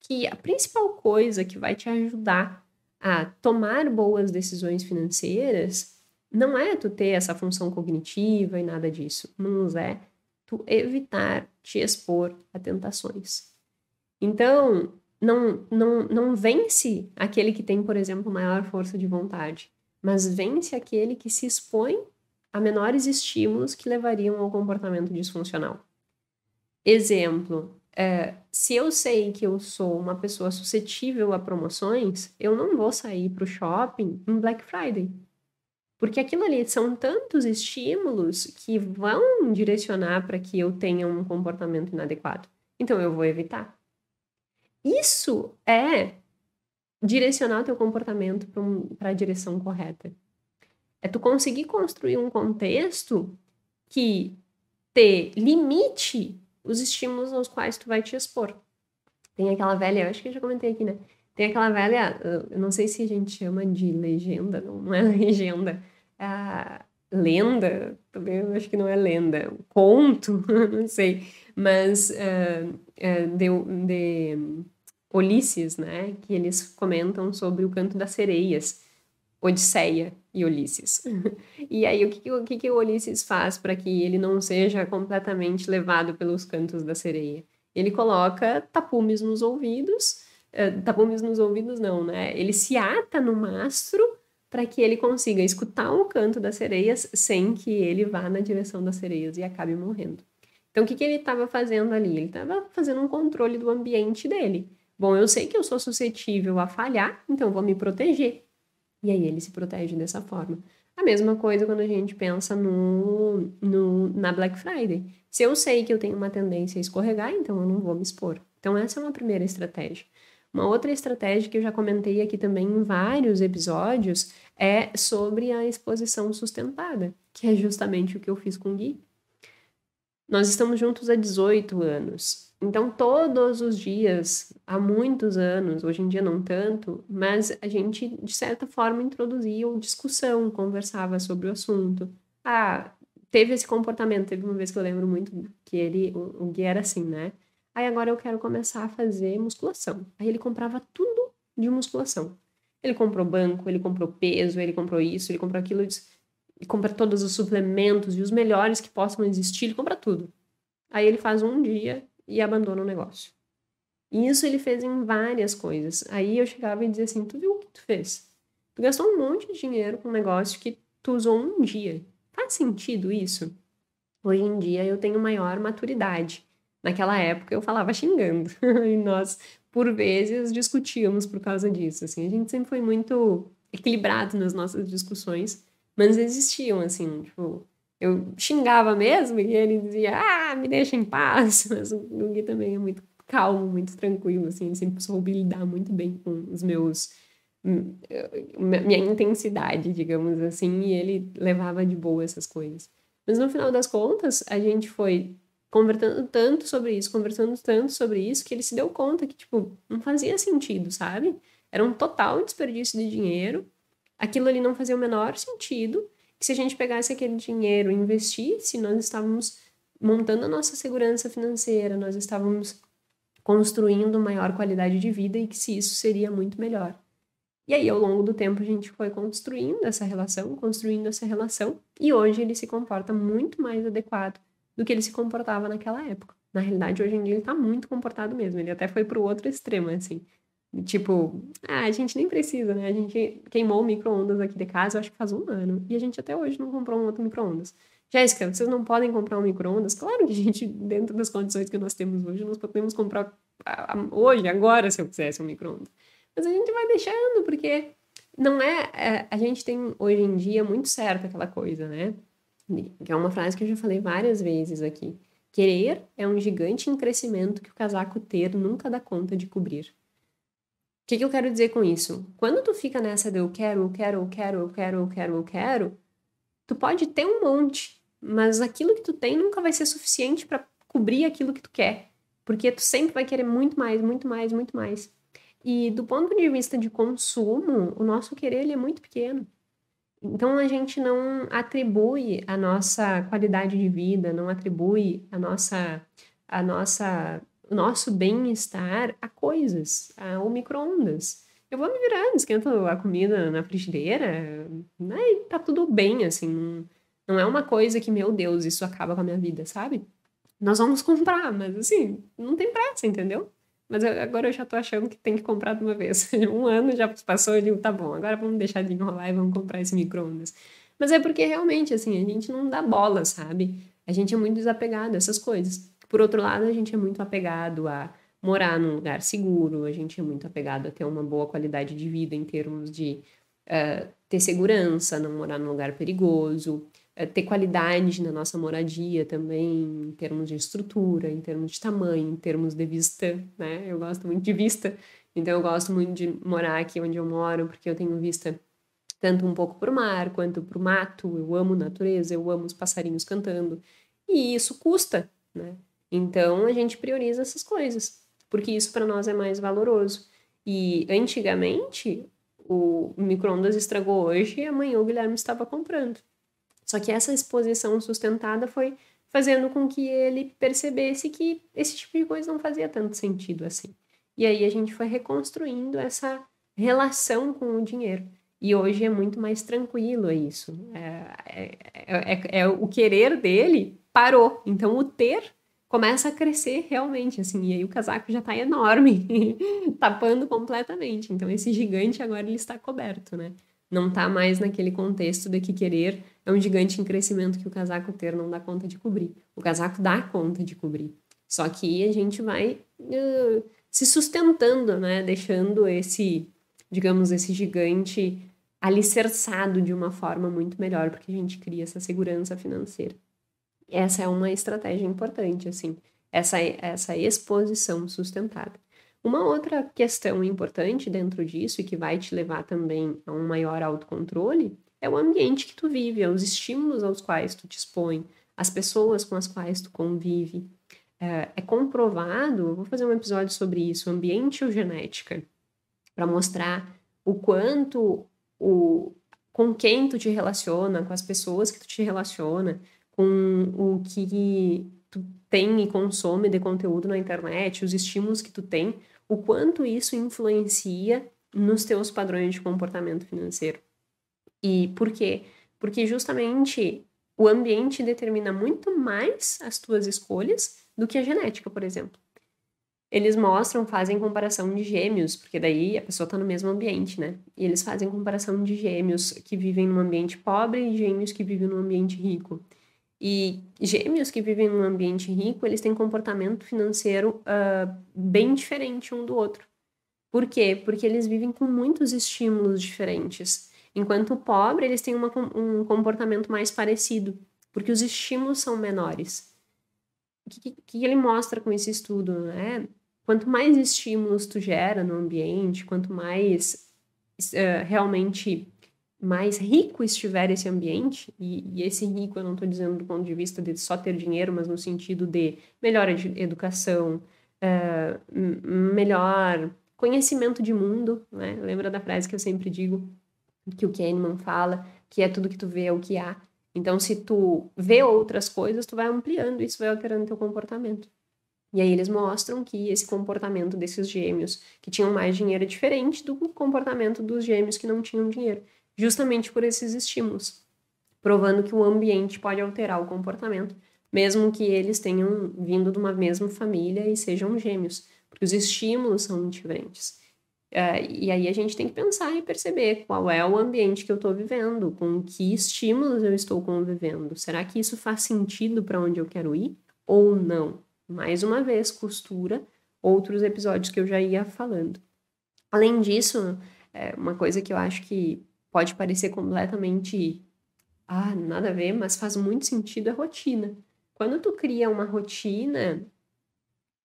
Que a principal coisa que vai te ajudar a tomar boas decisões financeiras não é tu ter essa função cognitiva e nada disso. Não é tu evitar te expor a tentações. Então, não, não, não vence aquele que tem, por exemplo, maior força de vontade, mas vence aquele que se expõe a menores estímulos que levariam ao comportamento disfuncional. Exemplo, é, se eu sei que eu sou uma pessoa suscetível a promoções, eu não vou sair para o shopping em Black Friday. Porque aquilo ali são tantos estímulos que vão direcionar para que eu tenha um comportamento inadequado. Então eu vou evitar. Isso é direcionar o teu comportamento para a direção correta. É tu conseguir construir um contexto que te limite os estímulos aos quais tu vai te expor. Tem aquela velha, eu acho que eu já comentei aqui, né? Tem aquela velha, ah, eu não sei se a gente chama de legenda, não é legenda. é lenda, também eu acho que não é lenda, é conto, não sei, mas uh, de, de Ulisses, né? Que eles comentam sobre o canto das sereias Odisseia e Ulisses. Uhum. e aí, o que, que, o, que, que o Ulisses faz para que ele não seja completamente levado pelos cantos da sereia? Ele coloca tapumes nos ouvidos, uh, tapumes nos ouvidos não, né? Ele se ata no mastro para que ele consiga escutar o canto das sereias sem que ele vá na direção das sereias e acabe morrendo. Então, o que, que ele estava fazendo ali? Ele estava fazendo um controle do ambiente dele. Bom, eu sei que eu sou suscetível a falhar, então vou me proteger. E aí ele se protege dessa forma. A mesma coisa quando a gente pensa no, no, na Black Friday. Se eu sei que eu tenho uma tendência a escorregar, então eu não vou me expor. Então, essa é uma primeira estratégia. Uma outra estratégia que eu já comentei aqui também em vários episódios é sobre a exposição sustentada, que é justamente o que eu fiz com o Gui. Nós estamos juntos há 18 anos. Então, todos os dias, há muitos anos, hoje em dia não tanto, mas a gente, de certa forma, introduzia discussão, conversava sobre o assunto. Ah, teve esse comportamento. Teve uma vez que eu lembro muito que ele, o, o Gui era assim, né? Aí agora eu quero começar a fazer musculação. Aí ele comprava tudo de musculação. Ele comprou banco, ele comprou peso, ele comprou isso, ele comprou aquilo, ele compra todos os suplementos e os melhores que possam existir, ele compra tudo. Aí ele faz um dia e abandona o negócio. E isso ele fez em várias coisas. Aí eu chegava e dizia assim: Tu viu o que tu fez? Tu gastou um monte de dinheiro com um negócio que tu usou um dia. Faz sentido isso? Hoje em dia eu tenho maior maturidade. Naquela época eu falava xingando. e nós, por vezes, discutíamos por causa disso. Assim, a gente sempre foi muito equilibrado nas nossas discussões, mas existiam, assim, tipo, eu xingava mesmo e ele dizia, ah, me deixa em paz. Mas o Gui também é muito calmo, muito tranquilo, assim, ele sempre soube lidar muito bem com os meus. Hum, eh, minha intensidade, digamos assim, e ele levava de boa essas coisas. Mas no final das contas, a gente foi conversando tanto sobre isso, conversando tanto sobre isso, que ele se deu conta que, tipo, não fazia sentido, sabe? Era um total desperdício de dinheiro, aquilo ali não fazia o menor sentido que se a gente pegasse aquele dinheiro e investisse, nós estávamos montando a nossa segurança financeira, nós estávamos construindo maior qualidade de vida e que se isso seria muito melhor. E aí, ao longo do tempo, a gente foi construindo essa relação, construindo essa relação, e hoje ele se comporta muito mais adequado do que ele se comportava naquela época. Na realidade, hoje em dia ele está muito comportado mesmo, ele até foi para o outro extremo, assim. Tipo, ah, a gente nem precisa, né? A gente queimou o micro-ondas aqui de casa, eu acho que faz um ano. E a gente até hoje não comprou um outro micro-ondas. Jéssica, vocês não podem comprar um micro-ondas? Claro que a gente, dentro das condições que nós temos hoje, nós podemos comprar hoje, agora, se eu quisesse um micro-ondas. Mas a gente vai deixando, porque não é. é a gente tem hoje em dia muito certo aquela coisa, né? Que é uma frase que eu já falei várias vezes aqui. Querer é um gigante em crescimento que o casaco ter nunca dá conta de cobrir que, que eu quero dizer com isso? Quando tu fica nessa de eu quero, eu quero, eu quero, eu quero, eu quero, eu quero, tu pode ter um monte, mas aquilo que tu tem nunca vai ser suficiente para cobrir aquilo que tu quer, porque tu sempre vai querer muito mais, muito mais, muito mais. E do ponto de vista de consumo, o nosso querer ele é muito pequeno. Então a gente não atribui a nossa qualidade de vida, não atribui a nossa a nossa nosso bem-estar a coisas, ao micro-ondas. Eu vou me virar, esquento a comida na frigideira, né? E tá tudo bem, assim. Não é uma coisa que, meu Deus, isso acaba com a minha vida, sabe? Nós vamos comprar, mas assim, não tem pressa, entendeu? Mas eu, agora eu já tô achando que tem que comprar de uma vez. um ano já passou, eu digo, tá bom, agora vamos deixar de enrolar e vamos comprar esse micro-ondas. Mas é porque realmente, assim, a gente não dá bola, sabe? A gente é muito desapegado a essas coisas. Por outro lado, a gente é muito apegado a morar num lugar seguro, a gente é muito apegado a ter uma boa qualidade de vida em termos de uh, ter segurança, não morar num lugar perigoso, uh, ter qualidade na nossa moradia também, em termos de estrutura, em termos de tamanho, em termos de vista, né? Eu gosto muito de vista, então eu gosto muito de morar aqui onde eu moro, porque eu tenho vista tanto um pouco para o mar quanto para o mato, eu amo natureza, eu amo os passarinhos cantando, e isso custa, né? Então a gente prioriza essas coisas, porque isso para nós é mais valoroso. E antigamente o microondas estragou hoje e amanhã o Guilherme estava comprando. Só que essa exposição sustentada foi fazendo com que ele percebesse que esse tipo de coisa não fazia tanto sentido assim. E aí a gente foi reconstruindo essa relação com o dinheiro. E hoje é muito mais tranquilo isso. É, é, é, é, é o querer dele parou. Então o ter começa a crescer realmente, assim, e aí o casaco já tá enorme, tapando completamente. Então esse gigante agora ele está coberto, né? Não tá mais naquele contexto de que querer é um gigante em crescimento que o casaco ter não dá conta de cobrir. O casaco dá conta de cobrir. Só que a gente vai uh, se sustentando, né? Deixando esse, digamos, esse gigante alicerçado de uma forma muito melhor, porque a gente cria essa segurança financeira. Essa é uma estratégia importante, assim, essa, essa exposição sustentada. Uma outra questão importante dentro disso e que vai te levar também a um maior autocontrole é o ambiente que tu vive, é os estímulos aos quais tu te expõe, as pessoas com as quais tu convive. É, é comprovado, vou fazer um episódio sobre isso, ambiente ou genética, para mostrar o quanto o com quem tu te relaciona, com as pessoas que tu te relaciona, com o que tu tem e consome de conteúdo na internet, os estímulos que tu tem, o quanto isso influencia nos teus padrões de comportamento financeiro. E por quê? Porque justamente o ambiente determina muito mais as tuas escolhas do que a genética, por exemplo. Eles mostram, fazem comparação de gêmeos, porque daí a pessoa está no mesmo ambiente, né? E eles fazem comparação de gêmeos que vivem num ambiente pobre e gêmeos que vivem num ambiente rico. E gêmeos que vivem num ambiente rico, eles têm comportamento financeiro uh, bem diferente um do outro. Por quê? Porque eles vivem com muitos estímulos diferentes. Enquanto o pobre, eles têm uma, um comportamento mais parecido, porque os estímulos são menores. O que, que ele mostra com esse estudo? Né? Quanto mais estímulos tu gera no ambiente, quanto mais uh, realmente mais rico estiver esse ambiente, e, e esse rico eu não estou dizendo do ponto de vista de só ter dinheiro, mas no sentido de melhor ed educação, uh, melhor conhecimento de mundo, né? Lembra da frase que eu sempre digo, que o Kahneman fala, que é tudo que tu vê é o que há. Então, se tu vê outras coisas, tu vai ampliando, isso vai alterando teu comportamento. E aí eles mostram que esse comportamento desses gêmeos que tinham mais dinheiro é diferente do comportamento dos gêmeos que não tinham dinheiro justamente por esses estímulos, provando que o ambiente pode alterar o comportamento, mesmo que eles tenham vindo de uma mesma família e sejam gêmeos, porque os estímulos são diferentes. Uh, e aí a gente tem que pensar e perceber qual é o ambiente que eu estou vivendo, com que estímulos eu estou convivendo. Será que isso faz sentido para onde eu quero ir ou não? Mais uma vez, costura outros episódios que eu já ia falando. Além disso, é uma coisa que eu acho que pode parecer completamente ah, nada a ver, mas faz muito sentido a é rotina. Quando tu cria uma rotina,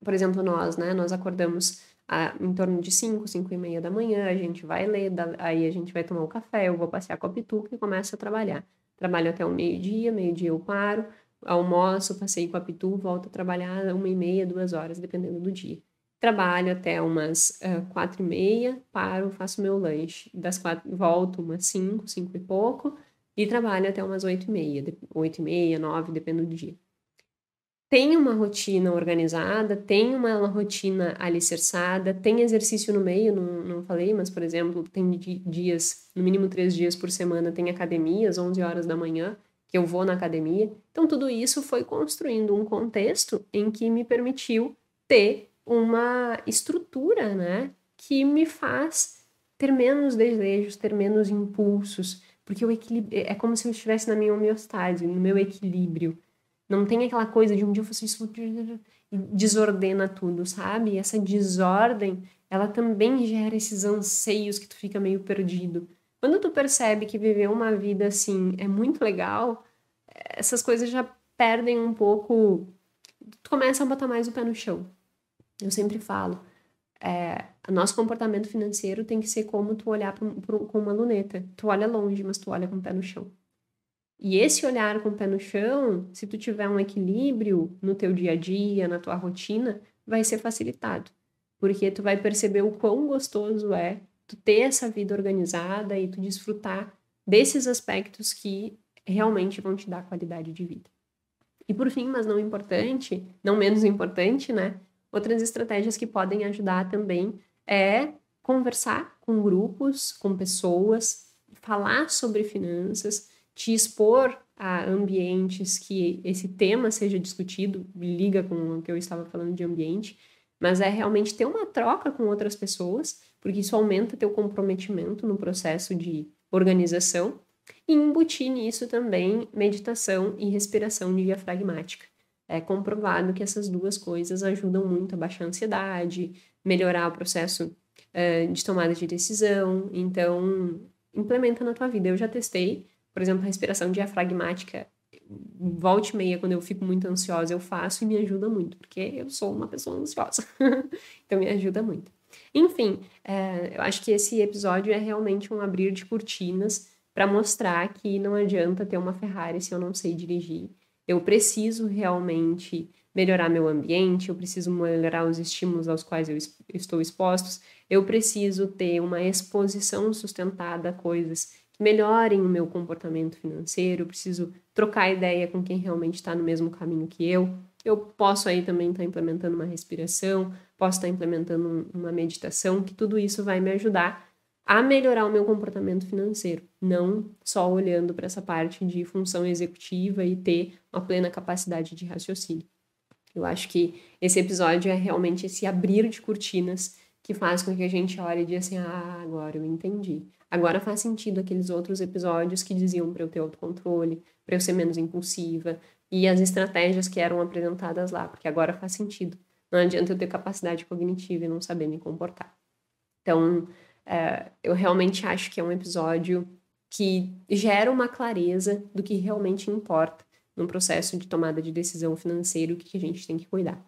por exemplo, nós, né, nós acordamos a, ah, em torno de 5, 5 e meia da manhã, a gente vai ler, da, aí a gente vai tomar o um café, eu vou passear com a Pituca e começo a trabalhar. Trabalho até o meio-dia, meio-dia eu paro, almoço, passeio com a Pitu, volto a trabalhar uma e meia, duas horas, dependendo do dia trabalho até umas uh, quatro e meia, paro, faço meu lanche. Das quatro, volto umas cinco, cinco e pouco, e trabalho até umas oito e meia, oito e meia, nove, depende do dia. Tem uma rotina organizada, tem uma rotina alicerçada, tem exercício no meio, não, não falei, mas, por exemplo, tem dias, no mínimo três dias por semana, tem academia às 11 horas da manhã, que eu vou na academia. Então, tudo isso foi construindo um contexto em que me permitiu ter uma estrutura, né, que me faz ter menos desejos, ter menos impulsos, porque o equilíbrio é, é como se eu estivesse na minha homeostase, no meu equilíbrio. Não tem aquela coisa de um dia eu desordena tudo, sabe? essa desordem, ela também gera esses anseios que tu fica meio perdido. Quando tu percebe que viver uma vida assim é muito legal, essas coisas já perdem um pouco. Tu começa a botar mais o pé no chão. Eu sempre falo, é, nosso comportamento financeiro tem que ser como tu olhar com uma luneta. Tu olha longe, mas tu olha com o pé no chão. E esse olhar com o pé no chão, se tu tiver um equilíbrio no teu dia a dia, na tua rotina, vai ser facilitado. Porque tu vai perceber o quão gostoso é tu ter essa vida organizada e tu desfrutar desses aspectos que realmente vão te dar qualidade de vida. E por fim, mas não importante, não menos importante, né? Outras estratégias que podem ajudar também é conversar com grupos, com pessoas, falar sobre finanças, te expor a ambientes que esse tema seja discutido, liga com o que eu estava falando de ambiente, mas é realmente ter uma troca com outras pessoas, porque isso aumenta teu comprometimento no processo de organização, e embutir nisso também meditação e respiração diafragmática. É comprovado que essas duas coisas ajudam muito a baixar a ansiedade, melhorar o processo é, de tomada de decisão. Então, implementa na tua vida. Eu já testei, por exemplo, respiração diafragmática. Volte meia, quando eu fico muito ansiosa, eu faço e me ajuda muito, porque eu sou uma pessoa ansiosa. então, me ajuda muito. Enfim, é, eu acho que esse episódio é realmente um abrir de cortinas para mostrar que não adianta ter uma Ferrari se eu não sei dirigir eu preciso realmente melhorar meu ambiente, eu preciso melhorar os estímulos aos quais eu estou expostos, eu preciso ter uma exposição sustentada a coisas que melhorem o meu comportamento financeiro, eu preciso trocar ideia com quem realmente está no mesmo caminho que eu. Eu posso aí também estar tá implementando uma respiração, posso estar tá implementando uma meditação, que tudo isso vai me ajudar a melhorar o meu comportamento financeiro, não só olhando para essa parte de função executiva e ter uma plena capacidade de raciocínio. Eu acho que esse episódio é realmente esse abrir de cortinas que faz com que a gente olhe e diga assim: ah, agora eu entendi. Agora faz sentido aqueles outros episódios que diziam para eu ter autocontrole, para eu ser menos impulsiva e as estratégias que eram apresentadas lá, porque agora faz sentido. Não adianta eu ter capacidade cognitiva e não saber me comportar. Então, é, eu realmente acho que é um episódio que gera uma clareza do que realmente importa num processo de tomada de decisão financeira, o que a gente tem que cuidar.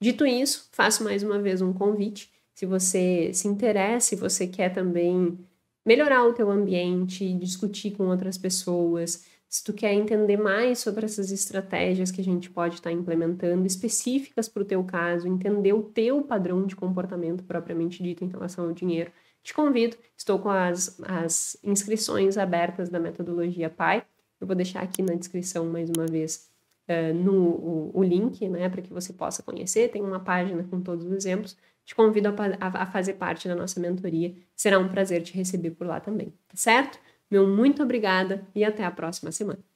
Dito isso, faço mais uma vez um convite. Se você se interessa, se você quer também melhorar o teu ambiente, discutir com outras pessoas, se tu quer entender mais sobre essas estratégias que a gente pode estar tá implementando, específicas para o teu caso, entender o teu padrão de comportamento propriamente dito em relação ao dinheiro, te convido. Estou com as, as inscrições abertas da metodologia PAI. Eu vou deixar aqui na descrição mais uma vez uh, no, o, o, link, né, para que você possa conhecer. Tem uma página com todos os exemplos. Te convido a, a, a fazer parte da nossa mentoria. Será um prazer te receber por lá também, tá certo? Meu muito obrigada e até a próxima semana.